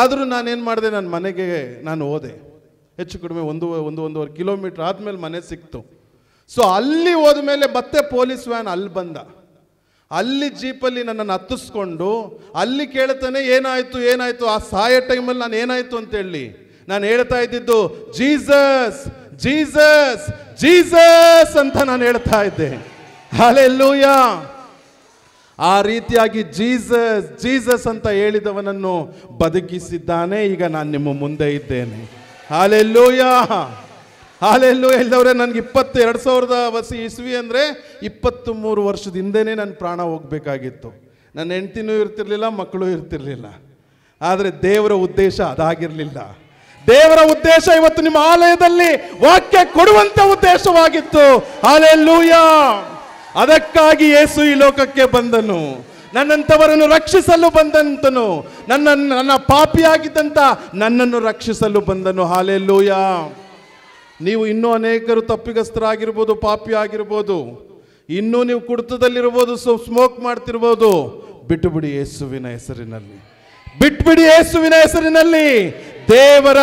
ಆದರೂ ನಾನೇನು ಮಾಡಿದೆ ನನ್ನ ಮನೆಗೆ ನಾನು ಓದೆ ಹೆಚ್ಚು ಕಡಿಮೆ ಒಂದು ಒಂದು ಒಂದೂವರೆ ಕಿಲೋಮೀಟ್ರ್ ಆದಮೇಲೆ ಮನೆ ಸಿಕ್ತು ಸೊ ಅಲ್ಲಿ ಹೋದ ಮೇಲೆ ಮತ್ತೆ ಪೊಲೀಸ್ ವ್ಯಾನ್ ಅಲ್ಲಿ ಬಂದ ಅಲ್ಲಿ ಜೀಪಲ್ಲಿ ನನ್ನನ್ನು ಹತ್ತಿಸ್ಕೊಂಡು ಅಲ್ಲಿ ಕೇಳ್ತಾನೆ ಏನಾಯಿತು ಏನಾಯಿತು ಆ ಸಾಯೋ ಟೈಮಲ್ಲಿ ನಾನು ಏನಾಯಿತು ಅಂತ ಹೇಳಿ ನಾನು ಹೇಳ್ತಾ ಇದ್ದಿದ್ದು ಜೀಸಸ್ ಜೀಸಸ್ ಜೀಸಸ್ ಅಂತ ನಾನು ಹೇಳ್ತಾ ಇದ್ದೆ ಹಾಲೆಲ್ಲೂಯ ಆ ರೀತಿಯಾಗಿ ಜೀಸಸ್ ಜೀಸಸ್ ಅಂತ ಹೇಳಿದವನನ್ನು ಬದುಕಿಸಿದ್ದಾನೆ ಈಗ ನಾನು ನಿಮ್ಮ ಮುಂದೆ ಇದ್ದೇನೆ ಹಾಲೆಲ್ಲೂಯ ಹಾಲೆಲ್ಲೂ ಹೇಳಿದವ್ರೆ ನನಗೆ ಎರಡು ಸಾವಿರದ ವಸಿ ಇಸ್ವಿ ಅಂದರೆ ಇಪ್ಪತ್ತು ಮೂರು ವರ್ಷದ ಹಿಂದೆನೇ ನನ್ನ ಪ್ರಾಣ ಹೋಗಬೇಕಾಗಿತ್ತು ನನ್ನ ಹೆಂಡ್ತಿನೂ ಇರ್ತಿರ್ಲಿಲ್ಲ ಮಕ್ಕಳು ಇರ್ತಿರ್ಲಿಲ್ಲ ಆದರೆ ದೇವರ ಉದ್ದೇಶ ಅದಾಗಿರಲಿಲ್ಲ ದೇವರ ಉದ್ದೇಶ ಇವತ್ತು ನಿಮ್ಮ ಆಲಯದಲ್ಲಿ ವಾಕ್ಯ ಕೊಡುವಂಥ ಉದ್ದೇಶವಾಗಿತ್ತು ಹಾಲೆಲ್ಲೂಯ ಅದಕ್ಕಾಗಿ ಯೇಸು ಈ ಲೋಕಕ್ಕೆ ಬಂದನು ನನ್ನಂಥವರನ್ನು ರಕ್ಷಿಸಲು ಬಂದಂತನು ನನ್ನ ನನ್ನ ಪಾಪಿಯಾಗಿದ್ದಂಥ ನನ್ನನ್ನು ರಕ್ಷಿಸಲು ಬಂದನು ಹಾಲೆಲ್ಲೂಯ ನೀವು ಇನ್ನೂ ಅನೇಕರು ತಪ್ಪಿಗಸ್ತರಾಗಿರ್ಬೋದು ಪಾಪಿ ಆಗಿರ್ಬೋದು ಇನ್ನೂ ನೀವು ಕುಡಿತದಲ್ಲಿರ್ಬೋದು ಸೊ ಸ್ಮೋಕ್ ಮಾಡ್ತಿರ್ಬೋದು ಬಿಟ್ಟುಬಿಡಿ ಯೇಸುವಿನ ಹೆಸರಿನಲ್ಲಿ ಬಿಟ್ಬಿಡಿ ಯೇಸುವಿನ ಹೆಸರಿನಲ್ಲಿ ದೇವರ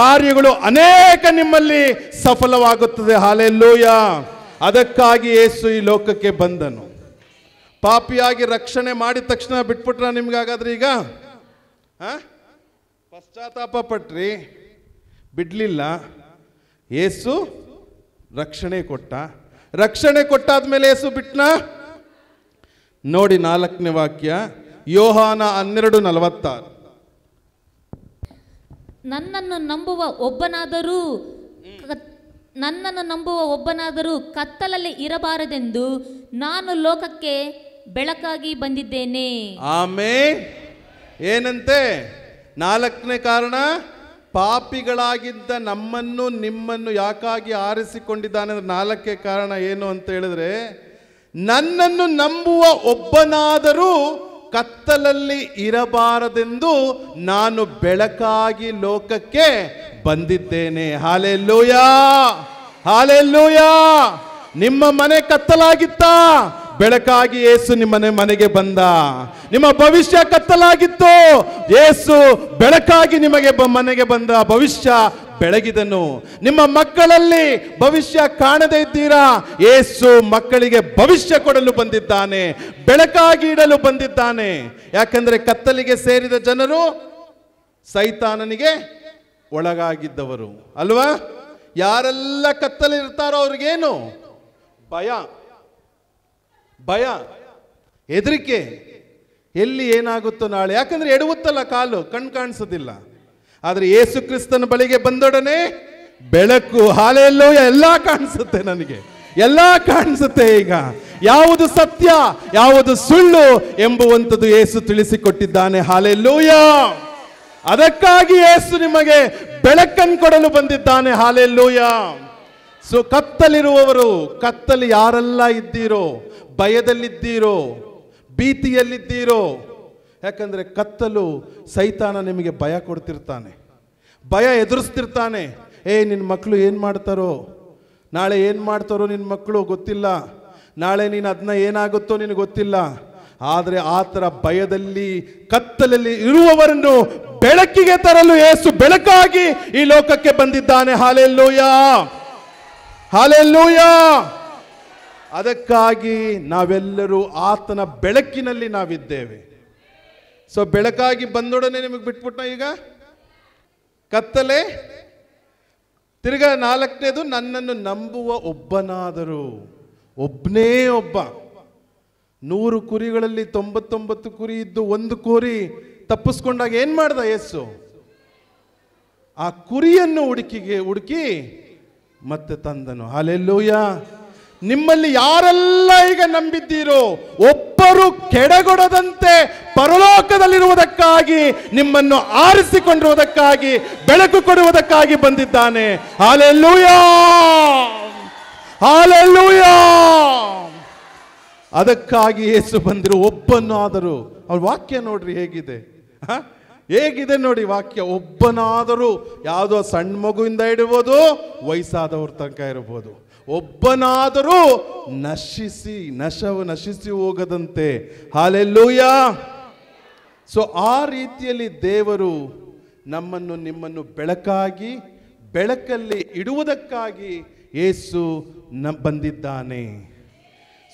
ಕಾರ್ಯಗಳು ಅನೇಕ ನಿಮ್ಮಲ್ಲಿ ಸಫಲವಾಗುತ್ತದೆ ಹಾಲೆ ಅದಕ್ಕಾಗಿ ಯೇಸು ಈ ಲೋಕಕ್ಕೆ ಬಂದನು ಪಾಪಿಯಾಗಿ ರಕ್ಷಣೆ ಮಾಡಿದ ತಕ್ಷಣ ಬಿಟ್ಬಿಟ್ರ ನಿಮ್ಗಾಗಾದ್ರೆ ಈಗ ಪಶ್ಚಾತ್ತಾಪ ಪಟ್ರಿ ಬಿಡಲಿಲ್ಲ ಏಸು ರಕ್ಷಣೆ ಕೊಟ್ಟ ರಕ್ಷಣೆ ಕೊಟ್ಟಾದ ಮೇಲೆ ಏಸು ಬಿಟ್ನ ನೋಡಿ ನಾಲ್ಕನೇ ವಾಕ್ಯ ಯೋಹಾನ ಹನ್ನೆರಡು ನಲವತ್ತಾರು ನನ್ನನ್ನು ನಂಬುವ ಒಬ್ಬನಾದರೂ ನನ್ನನ್ನು ನಂಬುವ ಒಬ್ಬನಾದರೂ ಕತ್ತಲಲ್ಲಿ ಇರಬಾರದೆಂದು ನಾನು ಲೋಕಕ್ಕೆ ಬೆಳಕಾಗಿ ಬಂದಿದ್ದೇನೆ ಆಮೇ ಏನಂತೆ ನಾಲ್ಕನೇ ಕಾರಣ ಪಾಪಿಗಳಾಗಿದ್ದ ನಮ್ಮನ್ನು ನಿಮ್ಮನ್ನು ಯಾಕಾಗಿ ಆರಿಸಿಕೊಂಡಿದ್ದಾನೆ ಅಂದರೆ ನಾಲ್ಕೇ ಕಾರಣ ಏನು ಅಂತ ಹೇಳಿದ್ರೆ ನನ್ನನ್ನು ನಂಬುವ ಒಬ್ಬನಾದರೂ ಕತ್ತಲಲ್ಲಿ ಇರಬಾರದೆಂದು ನಾನು ಬೆಳಕಾಗಿ ಲೋಕಕ್ಕೆ ಬಂದಿದ್ದೇನೆ ಹಾಲೆ ಹಾಲೆಲ್ಲೂಯಾ ನಿಮ್ಮ ಮನೆ ಕತ್ತಲಾಗಿತ್ತಾ ಬೆಳಕಾಗಿ ಏಸು ನಿಮ್ಮನೆ ಮನೆಗೆ ಬಂದ ನಿಮ್ಮ ಭವಿಷ್ಯ ಕತ್ತಲಾಗಿತ್ತು ಏಸು ಬೆಳಕಾಗಿ ನಿಮಗೆ ಮನೆಗೆ ಬಂದ ಭವಿಷ್ಯ ಬೆಳಗಿದನು ನಿಮ್ಮ ಮಕ್ಕಳಲ್ಲಿ ಭವಿಷ್ಯ ಕಾಣದೇ ಇದ್ದೀರಾ ಏಸು ಮಕ್ಕಳಿಗೆ ಭವಿಷ್ಯ ಕೊಡಲು ಬಂದಿದ್ದಾನೆ ಬೆಳಕಾಗಿ ಇಡಲು ಬಂದಿದ್ದಾನೆ ಯಾಕಂದ್ರೆ ಕತ್ತಲಿಗೆ ಸೇರಿದ ಜನರು ಸೈತಾನನಿಗೆ ಒಳಗಾಗಿದ್ದವರು ಅಲ್ವಾ ಯಾರೆಲ್ಲ ಕತ್ತಲಿರ್ತಾರೋ ಅವ್ರಿಗೇನು ಭಯ ಭಯ ಹೆದರಿಕೆ ಎಲ್ಲಿ ಏನಾಗುತ್ತೋ ನಾಳೆ ಯಾಕಂದ್ರೆ ಎಡವುತ್ತಲ್ಲ ಕಾಲು ಕಣ್ ಕಾಣಿಸೋದಿಲ್ಲ ಆದರೆ ಏಸು ಕ್ರಿಸ್ತನ ಬಳಿಗೆ ಬಂದೊಡನೆ ಬೆಳಕು ಹಾಲೆಲ್ಲೋ ಎಲ್ಲ ಕಾಣಿಸುತ್ತೆ ನನಗೆ ಎಲ್ಲ ಕಾಣಿಸುತ್ತೆ ಈಗ ಯಾವುದು ಸತ್ಯ ಯಾವುದು ಸುಳ್ಳು ಎಂಬುವಂಥದ್ದು ಏಸು ತಿಳಿಸಿಕೊಟ್ಟಿದ್ದಾನೆ ಹಾಲೆಲ್ಲೂಯ ಅದಕ್ಕಾಗಿ ಏಸು ನಿಮಗೆ ಬೆಳಕನ್ನು ಕೊಡಲು ಬಂದಿದ್ದಾನೆ ಹಾಲೆಲ್ಲೂಯ ಸೊ ಕತ್ತಲಿರುವವರು ಕತ್ತಲು ಯಾರೆಲ್ಲ ಇದ್ದೀರೋ ಭಯದಲ್ಲಿದ್ದೀರೋ ಭೀತಿಯಲ್ಲಿದ್ದೀರೋ ಯಾಕಂದರೆ ಕತ್ತಲು ಸೈತಾನ ನಿಮಗೆ ಭಯ ಕೊಡ್ತಿರ್ತಾನೆ ಭಯ ಎದುರಿಸ್ತಿರ್ತಾನೆ ಏ ನಿನ್ನ ಮಕ್ಕಳು ಏನು ಮಾಡ್ತಾರೋ ನಾಳೆ ಏನು ಮಾಡ್ತಾರೋ ನಿನ್ನ ಮಕ್ಕಳು ಗೊತ್ತಿಲ್ಲ ನಾಳೆ ನೀನು ಅದನ್ನ ಏನಾಗುತ್ತೋ ನಿನಗೆ ಗೊತ್ತಿಲ್ಲ ಆದರೆ ಆ ಥರ ಭಯದಲ್ಲಿ ಕತ್ತಲಲ್ಲಿ ಇರುವವರನ್ನು ಬೆಳಕಿಗೆ ತರಲು ಏಸು ಬೆಳಕಾಗಿ ಈ ಲೋಕಕ್ಕೆ ಬಂದಿದ್ದಾನೆ ಹಾಲೆಲ್ಲೋಯಾ ಹಾಲೆಲ್ಲೂಯ ಅದಕ್ಕಾಗಿ ನಾವೆಲ್ಲರೂ ಆತನ ಬೆಳಕಿನಲ್ಲಿ ನಾವಿದ್ದೇವೆ ಸೊ ಬೆಳಕಾಗಿ ಬಂದೊಡನೆ ನಿಮಗೆ ಬಿಟ್ಬಿಟ್ನ ಈಗ ಕತ್ತಲೆ ತಿರ್ಗ ನಾಲ್ಕನೇದು ನನ್ನನ್ನು ನಂಬುವ ಒಬ್ಬನಾದರೂ ಒಬ್ಬನೇ ಒಬ್ಬ ನೂರು ಕುರಿಗಳಲ್ಲಿ ತೊಂಬತ್ತೊಂಬತ್ತು ಕುರಿ ಇದ್ದು ಒಂದು ಕುರಿ ತಪ್ಪಿಸ್ಕೊಂಡಾಗ ಏನು ಮಾಡ್ದ ಯೇಸು ಆ ಕುರಿಯನ್ನು ಹುಡುಕಿಗೆ ಹುಡುಕಿ ಮತ್ತೆ ತಂದನು ಹಾಲೆಲ್ಲೂಯ ನಿಮ್ಮಲ್ಲಿ ಯಾರೆಲ್ಲ ಈಗ ನಂಬಿದ್ದೀರೋ ಒಬ್ಬರು ಕೆಡಗೊಡದಂತೆ ಪರಲೋಕದಲ್ಲಿರುವುದಕ್ಕಾಗಿ ನಿಮ್ಮನ್ನು ಆರಿಸಿಕೊಂಡಿರುವುದಕ್ಕಾಗಿ ಬೆಳಕು ಕೊಡುವುದಕ್ಕಾಗಿ ಬಂದಿದ್ದಾನೆ ಹಾಲೆಲ್ಲೂಯ ಹಾಲೆಲ್ಲೂಯ ಅದಕ್ಕಾಗಿ ಯೇಸು ಬಂದಿರೋ ಒಬ್ಬನು ಆದರೂ ಅವ್ರ ವಾಕ್ಯ ನೋಡ್ರಿ ಹೇಗಿದೆ ಹೇಗಿದೆ ನೋಡಿ ವಾಕ್ಯ ಒಬ್ಬನಾದರೂ ಯಾವುದೋ ಸಣ್ಣ ಮಗುವಿಂದ ಇಡಬಹುದು ವಯಸ್ಸಾದವ್ರ ತನಕ ಇರಬಹುದು ಒಬ್ಬನಾದರೂ ನಶಿಸಿ ನಶವು ನಶಿಸಿ ಹೋಗದಂತೆ ಹಾಲೆಲ್ಲೂಯ ಸೊ ಆ ರೀತಿಯಲ್ಲಿ ದೇವರು ನಮ್ಮನ್ನು ನಿಮ್ಮನ್ನು ಬೆಳಕಾಗಿ ಬೆಳಕಲ್ಲಿ ಇಡುವುದಕ್ಕಾಗಿ ಏಸು ನ ಬಂದಿದ್ದಾನೆ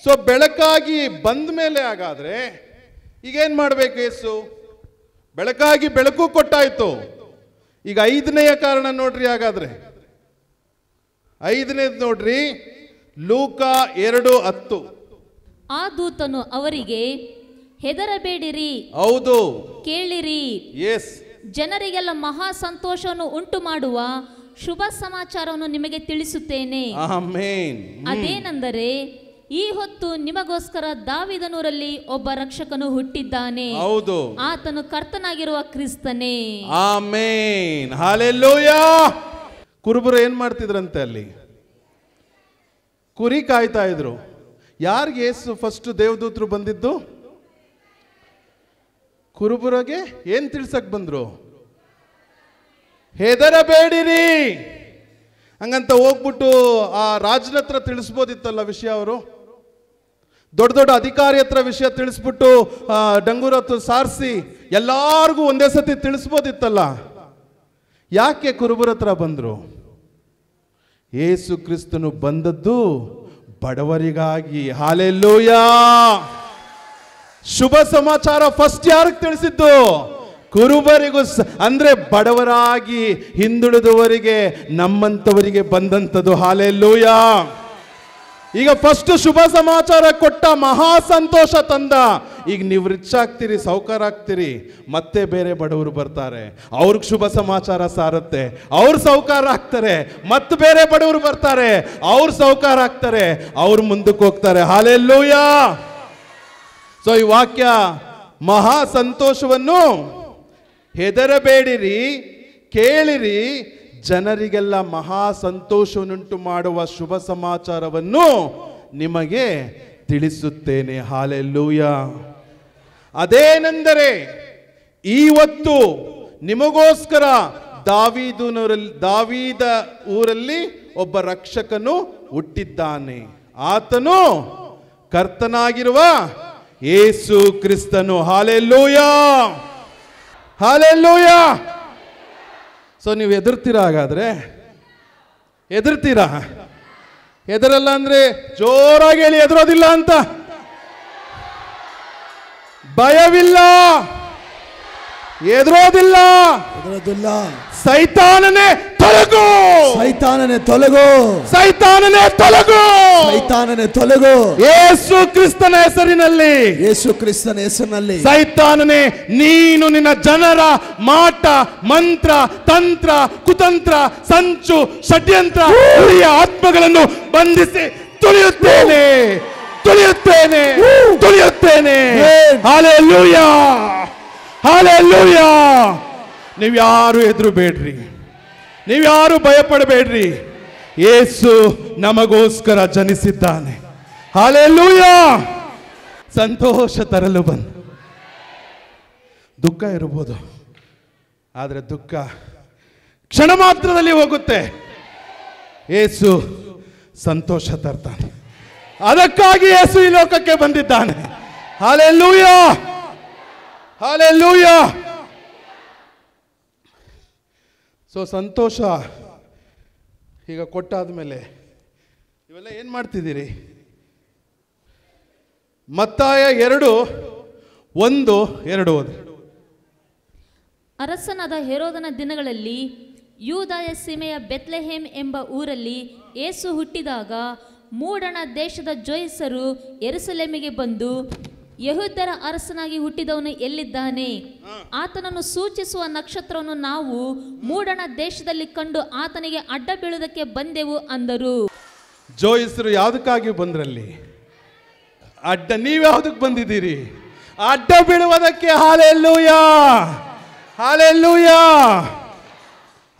ಸೊ ಬೆಳಕಾಗಿ ಬಂದ ಮೇಲೆ ಹಾಗಾದರೆ ಈಗೇನು ಮಾಡಬೇಕು ಏಸು ಬೆಳಕಾಗಿ ಬೆಳಕು ಕೊಟ್ಟಾಯ್ತು ಈಗ ಐದನೆಯ ಕಾರಣ ನೋಡ್ರಿ ಹಾಗಾದ್ರೆ ಐದನೇದು ನೋಡ್ರಿ ಲೂಕ ಎರಡು ಹತ್ತು ಆ ದೂತನು ಅವರಿಗೆ ಹೆದರಬೇಡಿರಿ ಹೌದು ಕೇಳಿರಿ ಎಸ್ ಜನರಿಗೆಲ್ಲ ಮಹಾ ಸಂತೋಷವನ್ನು ಉಂಟು ಮಾಡುವ ಶುಭ ಸಮಾಚಾರವನ್ನು ನಿಮಗೆ ತಿಳಿಸುತ್ತೇನೆ ಅದೇನೆಂದರೆ ಈ ಹೊತ್ತು ನಿಮಗೋಸ್ಕರ ದಾವಿದನೂರಲ್ಲಿ ಒಬ್ಬ ರಕ್ಷಕನು ಹುಟ್ಟಿದ್ದಾನೆ ಹೌದು ಆತನು ಕರ್ತನಾಗಿರುವ ಕ್ರಿಸ್ತನೇ ಆಮೇನ್ ಹಾಲೆಲ್ಲೋಯಾ ಕುರುಬರು ಏನ್ ಮಾಡ್ತಿದ್ರಂತೆ ಅಲ್ಲಿ ಕುರಿ ಕಾಯ್ತಾ ಇದ್ರು ಯಾರಿಗೆ ಏಸು ಫಸ್ಟ್ ದೇವದೂತರು ಬಂದಿದ್ದು ಕುರುಬುರಗೆ ಏನ್ ತಿಳ್ಸಕ್ ಬಂದ್ರು ಹೆದರಬೇಡಿರಿ ಹಂಗಂತ ಹೋಗ್ಬಿಟ್ಟು ಆ ರಾಜನತ್ರ ತಿಳಿಸ್ಬೋದಿತ್ತಲ್ಲ ವಿಷಯ ಅವರು ದೊಡ್ಡ ದೊಡ್ಡ ಅಧಿಕಾರಿ ಹತ್ರ ವಿಷಯ ತಿಳಿಸ್ಬಿಟ್ಟು ಡಂಗೂರ ಹತ್ರ ಸಾರಿಸಿ ಎಲ್ಲಾರ್ಗು ಒಂದೇ ಸತಿ ತಿಳಿಸ್ಬೋದಿತ್ತಲ್ಲ ಯಾಕೆ ಕುರುಬರ ಹತ್ರ ಬಂದರು ಏಸು ಕ್ರಿಸ್ತನು ಬಂದದ್ದು ಬಡವರಿಗಾಗಿ ಹಾಲೆಲ್ಲೂಯ ಶುಭ ಸಮಾಚಾರ ಫಸ್ಟ್ ಯಾರಿಗೆ ತಿಳಿಸಿದ್ದು ಕುರುಬರಿಗೂ ಅಂದ್ರೆ ಬಡವರಾಗಿ ಹಿಂದುಳಿದವರಿಗೆ ನಮ್ಮಂಥವರಿಗೆ ಬಂದಂಥದ್ದು ಹಾಲೆಲ್ಲೂಯ ಈಗ ಫಸ್ಟ್ ಶುಭ ಸಮಾಚಾರ ಕೊಟ್ಟ ಮಹಾ ಸಂತೋಷ ತಂದ ಈಗ ನೀವು ರಿಚ್ ಆಗ್ತೀರಿ ಸೌಕಾರ ಆಗ್ತೀರಿ ಮತ್ತೆ ಬೇರೆ ಬಡವರು ಬರ್ತಾರೆ ಅವ್ರಿಗೆ ಶುಭ ಸಮಾಚಾರ ಸಾರುತ್ತೆ ಅವ್ರು ಸೌಕಾರ ಆಗ್ತಾರೆ ಮತ್ತೆ ಬೇರೆ ಬಡವರು ಬರ್ತಾರೆ ಅವ್ರು ಸೌಕಾರ ಆಗ್ತಾರೆ ಅವ್ರು ಮುಂದಕ್ಕೆ ಹೋಗ್ತಾರೆ ಹಾಲೆಲ್ಲೂಯ ಸೊ ಈ ವಾಕ್ಯ ಮಹಾ ಸಂತೋಷವನ್ನು ಹೆದರಬೇಡಿರಿ ಕೇಳಿರಿ ಜನರಿಗೆಲ್ಲ ಮಹಾ ಸಂತೋಷವನ್ನುಂಟು ಮಾಡುವ ಶುಭ ಸಮಾಚಾರವನ್ನು ನಿಮಗೆ ತಿಳಿಸುತ್ತೇನೆ ಹಾಲೆಲ್ಲೂಯ ಅದೇನೆಂದರೆ ಈವತ್ತು ನಿಮಗೋಸ್ಕರ ದಾವೀದೂನಲ್ಲಿ ದಾವೀದ ಊರಲ್ಲಿ ಒಬ್ಬ ರಕ್ಷಕನು ಹುಟ್ಟಿದ್ದಾನೆ ಆತನು ಕರ್ತನಾಗಿರುವ ಏಸು ಕ್ರಿಸ್ತನು ಹಾಲೆಲ್ಲೂಯ ಹಾಲೆಲ್ಲೂಯ ಸೊ ನೀವು ಎದುರ್ತೀರ ಹಾಗಾದರೆ ಎದುರ್ತೀರಾ ಎದರಲ್ಲ ಅಂದರೆ ಜೋರಾಗಿ ಹೇಳಿ ಎದುರೋದಿಲ್ಲ ಅಂತ ಭಯವಿಲ್ಲ ಎದುರೋದಿಲ್ಲ ಎದುರೋದಿಲ್ಲ ಸೈತಾನನೇ ತೊಲಗು ಸೈತಾನನೇ ತೊಲಗು ಸೈತಾನನೇ ತೊಲಗು ಸೈತಾನನೇ ತೊಲಗು ಯೇಸು ಕ್ರಿಸ್ತನ ಹೆಸರಿನಲ್ಲಿ ಯೇಸು ಕ್ರಿಸ್ತನ ಹೆಸರಿನಲ್ಲಿ ಸೈತಾನನೇ ನೀನು ನಿನ್ನ ಜನರ ಮಾಟ ಮಂತ್ರ ತಂತ್ರ ಕುತಂತ್ರ ಸಂಚು ಷಡ್ಯಂತ್ರ ಹುಲಿಯ ಆತ್ಮಗಳನ್ನು ಬಂಧಿಸಿ ತುಳಿಯುತ್ತೇನೆ ತುಳಿಯುತ್ತೇನೆ ತುಳಿಯುತ್ತೇನೆ ಹಾಲೆ ಲೂಯ್ಯ ಹಾಲೆ ಲೂಯ್ಯ ನೀವು ಯಾರು ಎದುರು ಬೇಡ್ರಿ ನೀವ್ಯಾರು ಭಯಪಡಬೇಡ್ರಿ ಏಸು ನಮಗೋಸ್ಕರ ಜನಿಸಿದ್ದಾನೆ ಹಾಲೆಲ್ಲೂಯ ಸಂತೋಷ ತರಲು ಬಂದು ದುಃಖ ಇರ್ಬೋದು ಆದರೆ ದುಃಖ ಕ್ಷಣ ಮಾತ್ರದಲ್ಲಿ ಹೋಗುತ್ತೆ ಏಸು ಸಂತೋಷ ತರ್ತಾನೆ ಅದಕ್ಕಾಗಿ ಏಸು ಈ ಲೋಕಕ್ಕೆ ಬಂದಿದ್ದಾನೆ ಹಾಲೆಲ್ಲೂಯ ಹಾಲೆಲ್ಲೂಯ ಸೊ ಸಂತೋಷ ಈಗ ಕೊಟ್ಟಾದ ಮೇಲೆ ಇವೆಲ್ಲ ಏನು ಮಾಡ್ತಿದ್ದೀರಿ ಮತ್ತಾಯ ಎರಡು ಒಂದು ಎರಡು ಓದು ಅರಸನಾದ ಹೆರೋದನ ದಿನಗಳಲ್ಲಿ ಯೂದಾಯ ಸೀಮೆಯ ಬೆತ್ಲೆಹೇಮ್ ಎಂಬ ಊರಲ್ಲಿ ಏಸು ಹುಟ್ಟಿದಾಗ ಮೂಡಣ ದೇಶದ ಜೋಯಿಸರು ಎರುಸಲೇಮಿಗೆ ಬಂದು ಯಹುದರ ಅರಸನಾಗಿ ಹುಟ್ಟಿದವನು ಎಲ್ಲಿದ್ದಾನೆ ಆತನನ್ನು ಸೂಚಿಸುವ ನಕ್ಷತ್ರವನ್ನು ನಾವು ಮೂಡಣ ದೇಶದಲ್ಲಿ ಕಂಡು ಆತನಿಗೆ ಅಡ್ಡ ಬೀಳುವುದಕ್ಕೆ ಬಂದೆವು ಅಂದರು ಜೋಯಿಸರು ಯಾವುದಕ್ಕಾಗಿ ಬಂದ್ರಲ್ಲಿ ಅಡ್ಡ ಯಾವುದಕ್ಕೆ ಬಂದಿದ್ದೀರಿ ಅಡ್ಡ ಬೀಳುವುದಕ್ಕೆ ಹಾಲೆಲ್ಲೂಯಾ ಹಾಲೆಲ್ಲೂಯ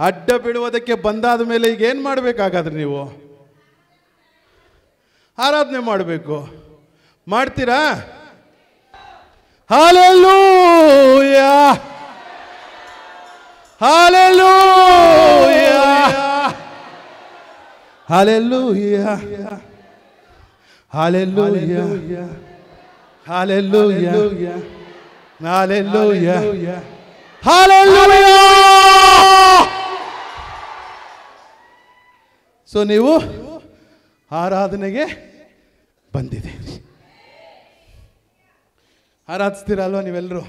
ಅಡ್ಡ ಬೀಳುವುದಕ್ಕೆ ಬಂದಾದ ಮೇಲೆ ಈಗ ಏನು ಮಾಡಬೇಕಾಗಾದ್ರೆ ನೀವು ಆರಾಧನೆ ಮಾಡಬೇಕು ಮಾಡ್ತೀರಾ Hallelujah! Hallelujah! Hallelujah! Hallelujah! Hallelujah! Hallelujah! Hallelujah! So ನೀವು ಆರಾಧನೆಗೆ ಬಂದಿದೆ ಆರಾಧಿಸ್ತೀರಲ್ವ ನೀವೆಲ್ಲರೂ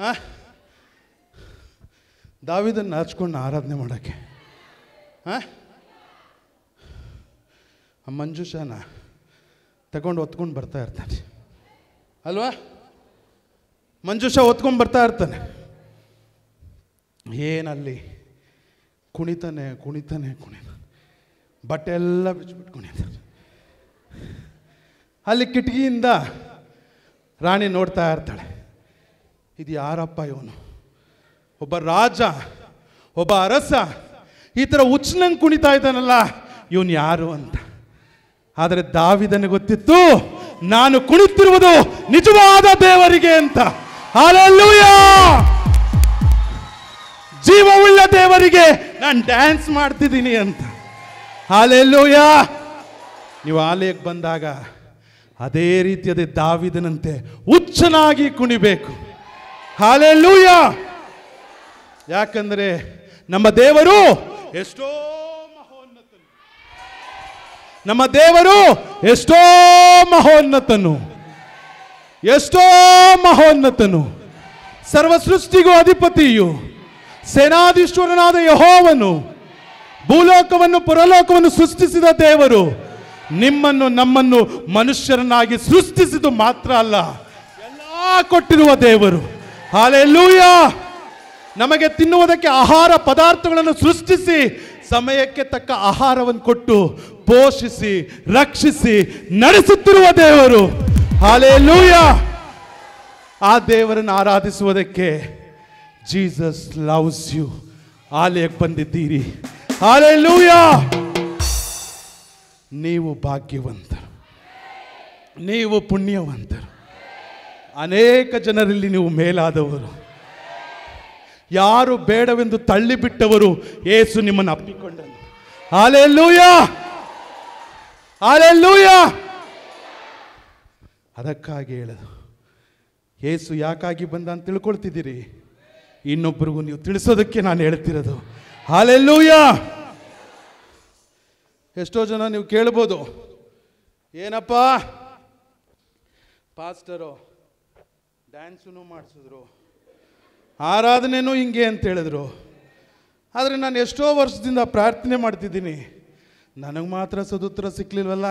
ಹಾಂ ದಾವಿದನ್ನು ಹಚ್ಕೊಂಡು ಆರಾಧನೆ ಮಾಡೋಕ್ಕೆ ಹಾಂ ಆ ಮಂಜುಷನ ತಗೊಂಡು ಹೊತ್ಕೊಂಡು ಬರ್ತಾ ಇರ್ತಾನೆ ಅಲ್ವಾ ಮಂಜುಷ ಹೊತ್ಕೊಂಡು ಬರ್ತಾ ಇರ್ತಾನೆ ಏನಲ್ಲಿ ಕುಣಿತಾನೆ ಕುಣಿತಾನೆ ಕುಣಿತ ಬಟ್ಟೆ ಎಲ್ಲ ಬಿಚ್ಚಿಬಿಟ್ಕೊಂಡಿದ್ದಾರೆ ಕುಣಿತಾನೆ ಅಲ್ಲಿ ಕಿಟಕಿಯಿಂದ ರಾಣಿ ನೋಡ್ತಾ ಇರ್ತಾಳೆ ಇದು ಯಾರಪ್ಪ ಇವನು ಒಬ್ಬ ರಾಜ ಒಬ್ಬ ಅರಸ ಈ ಥರ ಉಚ್ಚನಂಗೆ ಕುಣಿತಾ ಇದ್ದಾನಲ್ಲ ಇವನು ಯಾರು ಅಂತ ಆದರೆ ದಾವಿದನಿಗೆ ಗೊತ್ತಿತ್ತು ನಾನು ಕುಣಿತಿರುವುದು ನಿಜವಾದ ದೇವರಿಗೆ ಅಂತ ಜೀವವುಳ್ಳ ದೇವರಿಗೆ ನಾನು ಡ್ಯಾನ್ಸ್ ಮಾಡ್ತಿದ್ದೀನಿ ಅಂತ ಹಾಲೆಲ್ಲೂಯ ನೀವು ಆಲಯಕ್ಕೆ ಬಂದಾಗ ಅದೇ ರೀತಿಯದೇ ದಾವಿದನಂತೆ ಹುಚ್ಚನಾಗಿ ಕುಣಿಬೇಕು ಹಾಲೆ ಲೂಯ ಯಾಕಂದರೆ ನಮ್ಮ ದೇವರು ಎಷ್ಟೋ ಮಹೋನ್ನತನು ನಮ್ಮ ದೇವರು ಎಷ್ಟೋ ಮಹೋನ್ನತನು ಎಷ್ಟೋ ಮಹೋನ್ನತನು ಸರ್ವ ಸೃಷ್ಟಿಗೂ ಅಧಿಪತಿಯು ಸೇನಾಧೀಶ್ವರನಾದ ಯಹೋವನು ಭೂಲೋಕವನ್ನು ಪುರಲೋಕವನ್ನು ಸೃಷ್ಟಿಸಿದ ದೇವರು ನಿಮ್ಮನ್ನು ನಮ್ಮನ್ನು ಮನುಷ್ಯರನ್ನಾಗಿ ಸೃಷ್ಟಿಸಿದ್ದು ಮಾತ್ರ ಅಲ್ಲ ಎಲ್ಲ ಕೊಟ್ಟಿರುವ ದೇವರು ಹಾಲೆಲ್ಲೂಯ ನಮಗೆ ತಿನ್ನುವುದಕ್ಕೆ ಆಹಾರ ಪದಾರ್ಥಗಳನ್ನು ಸೃಷ್ಟಿಸಿ ಸಮಯಕ್ಕೆ ತಕ್ಕ ಆಹಾರವನ್ನು ಕೊಟ್ಟು ಪೋಷಿಸಿ ರಕ್ಷಿಸಿ ನಡೆಸುತ್ತಿರುವ ದೇವರು ಹಾಲೆಲ್ಲೂಯ ಆ ದೇವರನ್ನು ಆರಾಧಿಸುವುದಕ್ಕೆ ಜೀಸಸ್ ಲವ್ಸ್ ಯು ಆಲೆಯಕ್ಕೆ ಬಂದಿದ್ದೀರಿ ಹಾಲೆಲ್ಲೂಯ ನೀವು ಭಾಗ್ಯವಂತರು ನೀವು ಪುಣ್ಯವಂತರು ಅನೇಕ ಜನರಲ್ಲಿ ನೀವು ಮೇಲಾದವರು ಯಾರು ಬೇಡವೆಂದು ತಳ್ಳಿಬಿಟ್ಟವರು ಏಸು ನಿಮ್ಮನ್ನು ಅಪ್ಪಿಕೊಂಡನು ಆಲೆ ಲೂಯ ಅದಕ್ಕಾಗಿ ಹೇಳೋದು ಏಸು ಯಾಕಾಗಿ ಬಂದ ಅಂತ ತಿಳ್ಕೊಳ್ತಿದ್ದೀರಿ ಇನ್ನೊಬ್ಬರಿಗೂ ನೀವು ತಿಳಿಸೋದಕ್ಕೆ ನಾನು ಹೇಳ್ತಿರೋದು ಹಾಲೆಲ್ಲೂಯ್ಯ ಎಷ್ಟೋ ಜನ ನೀವು ಕೇಳ್ಬೋದು ಏನಪ್ಪ ಪಾಸ್ಟರು ಡ್ಯಾನ್ಸೂ ಮಾಡಿಸಿದ್ರು ಆರಾಧನೆನೂ ಹಿಂಗೆ ಅಂತ ಹೇಳಿದ್ರು ಆದರೆ ನಾನು ಎಷ್ಟೋ ವರ್ಷದಿಂದ ಪ್ರಾರ್ಥನೆ ಮಾಡ್ತಿದ್ದೀನಿ ನನಗೆ ಮಾತ್ರ ಸದುತ್ತರ ಸಿಕ್ಕಲಿಲ್ವಲ್ಲ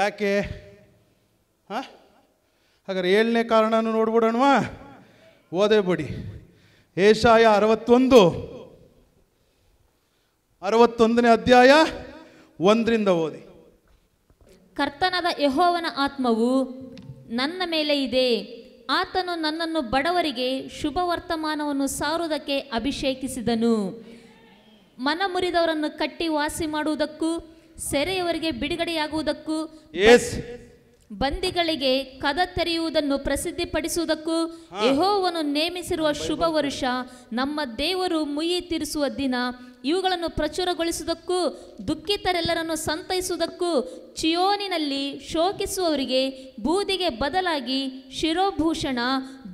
ಯಾಕೆ ಹಾಂ ಹಾಗಾದ್ರೆ ಏಳನೇ ಕಾರಣನೂ ನೋಡ್ಬಿಡೋಣವಾ ಓದೇ ಬಿಡಿ ಏಷಾಯ ಅರವತ್ತೊಂದು ಅರವತ್ತೊಂದನೇ ಅಧ್ಯಾಯ ಒಂದರಿಂದ ಓದಿ ಕರ್ತನಾದ ಯಹೋವನ ಆತ್ಮವು ನನ್ನ ಮೇಲೆ ಇದೆ ಆತನು ನನ್ನನ್ನು ಬಡವರಿಗೆ ಶುಭ ವರ್ತಮಾನವನ್ನು ಸಾರುವುದಕ್ಕೆ ಅಭಿಷೇಕಿಸಿದನು ಮನ ಮುರಿದವರನ್ನು ಕಟ್ಟಿ ವಾಸಿ ಮಾಡುವುದಕ್ಕೂ ಸೆರೆಯವರಿಗೆ ಬಿಡುಗಡೆಯಾಗುವುದಕ್ಕೂ ಬಂದಿಗಳಿಗೆ ಕದ ತೆರೆಯುವುದನ್ನು ಪ್ರಸಿದ್ಧಿಪಡಿಸುವುದಕ್ಕೂ ಯಹೋವನ್ನು ನೇಮಿಸಿರುವ ಶುಭ ವರುಷ ನಮ್ಮ ದೇವರು ಮುಯಿ ತೀರಿಸುವ ದಿನ ಇವುಗಳನ್ನು ಪ್ರಚುರಗೊಳಿಸುವುದಕ್ಕೂ ದುಃಖಿತರೆಲ್ಲರನ್ನು ಸಂತೈಸುವುದಕ್ಕೂ ಚಿಯೋನಿನಲ್ಲಿ ಶೋಕಿಸುವವರಿಗೆ ಬೂದಿಗೆ ಬದಲಾಗಿ ಶಿರೋಭೂಷಣ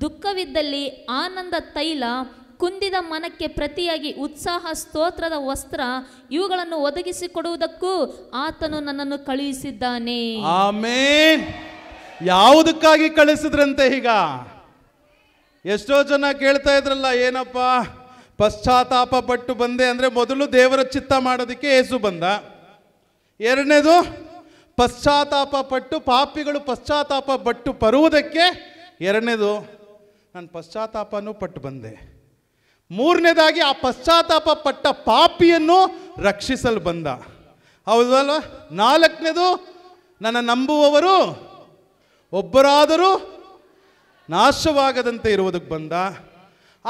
ದುಃಖವಿದ್ದಲ್ಲಿ ಆನಂದ ತೈಲ ಕುಂದಿದ ಮನಕ್ಕೆ ಪ್ರತಿಯಾಗಿ ಉತ್ಸಾಹ ಸ್ತೋತ್ರದ ವಸ್ತ್ರ ಇವುಗಳನ್ನು ಒದಗಿಸಿಕೊಡುವುದಕ್ಕೂ ಆತನು ನನ್ನನ್ನು ಕಳುಹಿಸಿದ್ದಾನೆ ಆಮೇನ್ ಯಾವುದಕ್ಕಾಗಿ ಕಳಿಸಿದ್ರಂತೆ ಈಗ ಎಷ್ಟೋ ಜನ ಕೇಳ್ತಾ ಇದ್ರಲ್ಲ ಏನಪ್ಪ ಪಶ್ಚಾತ್ತಾಪ ಪಟ್ಟು ಬಂದೆ ಅಂದರೆ ಮೊದಲು ದೇವರ ಚಿತ್ತ ಮಾಡೋದಕ್ಕೆ ಏಸು ಬಂದ ಎರಡನೇದು ಪಶ್ಚಾತ್ತಾಪ ಪಟ್ಟು ಪಾಪಿಗಳು ಪಶ್ಚಾತ್ತಾಪ ಪಟ್ಟು ಬರುವುದಕ್ಕೆ ಎರಡನೇದು ನಾನು ಪಶ್ಚಾತ್ತಾಪನೂ ಪಟ್ಟು ಬಂದೆ ಮೂರನೇದಾಗಿ ಆ ಪಶ್ಚಾತ್ತಾಪ ಪಟ್ಟ ಪಾಪಿಯನ್ನು ರಕ್ಷಿಸಲು ಬಂದ ಹೌದಲ್ವ ನಾಲ್ಕನೇದು ನನ್ನ ನಂಬುವವರು ಒಬ್ಬರಾದರೂ ನಾಶವಾಗದಂತೆ ಇರುವುದಕ್ಕೆ ಬಂದ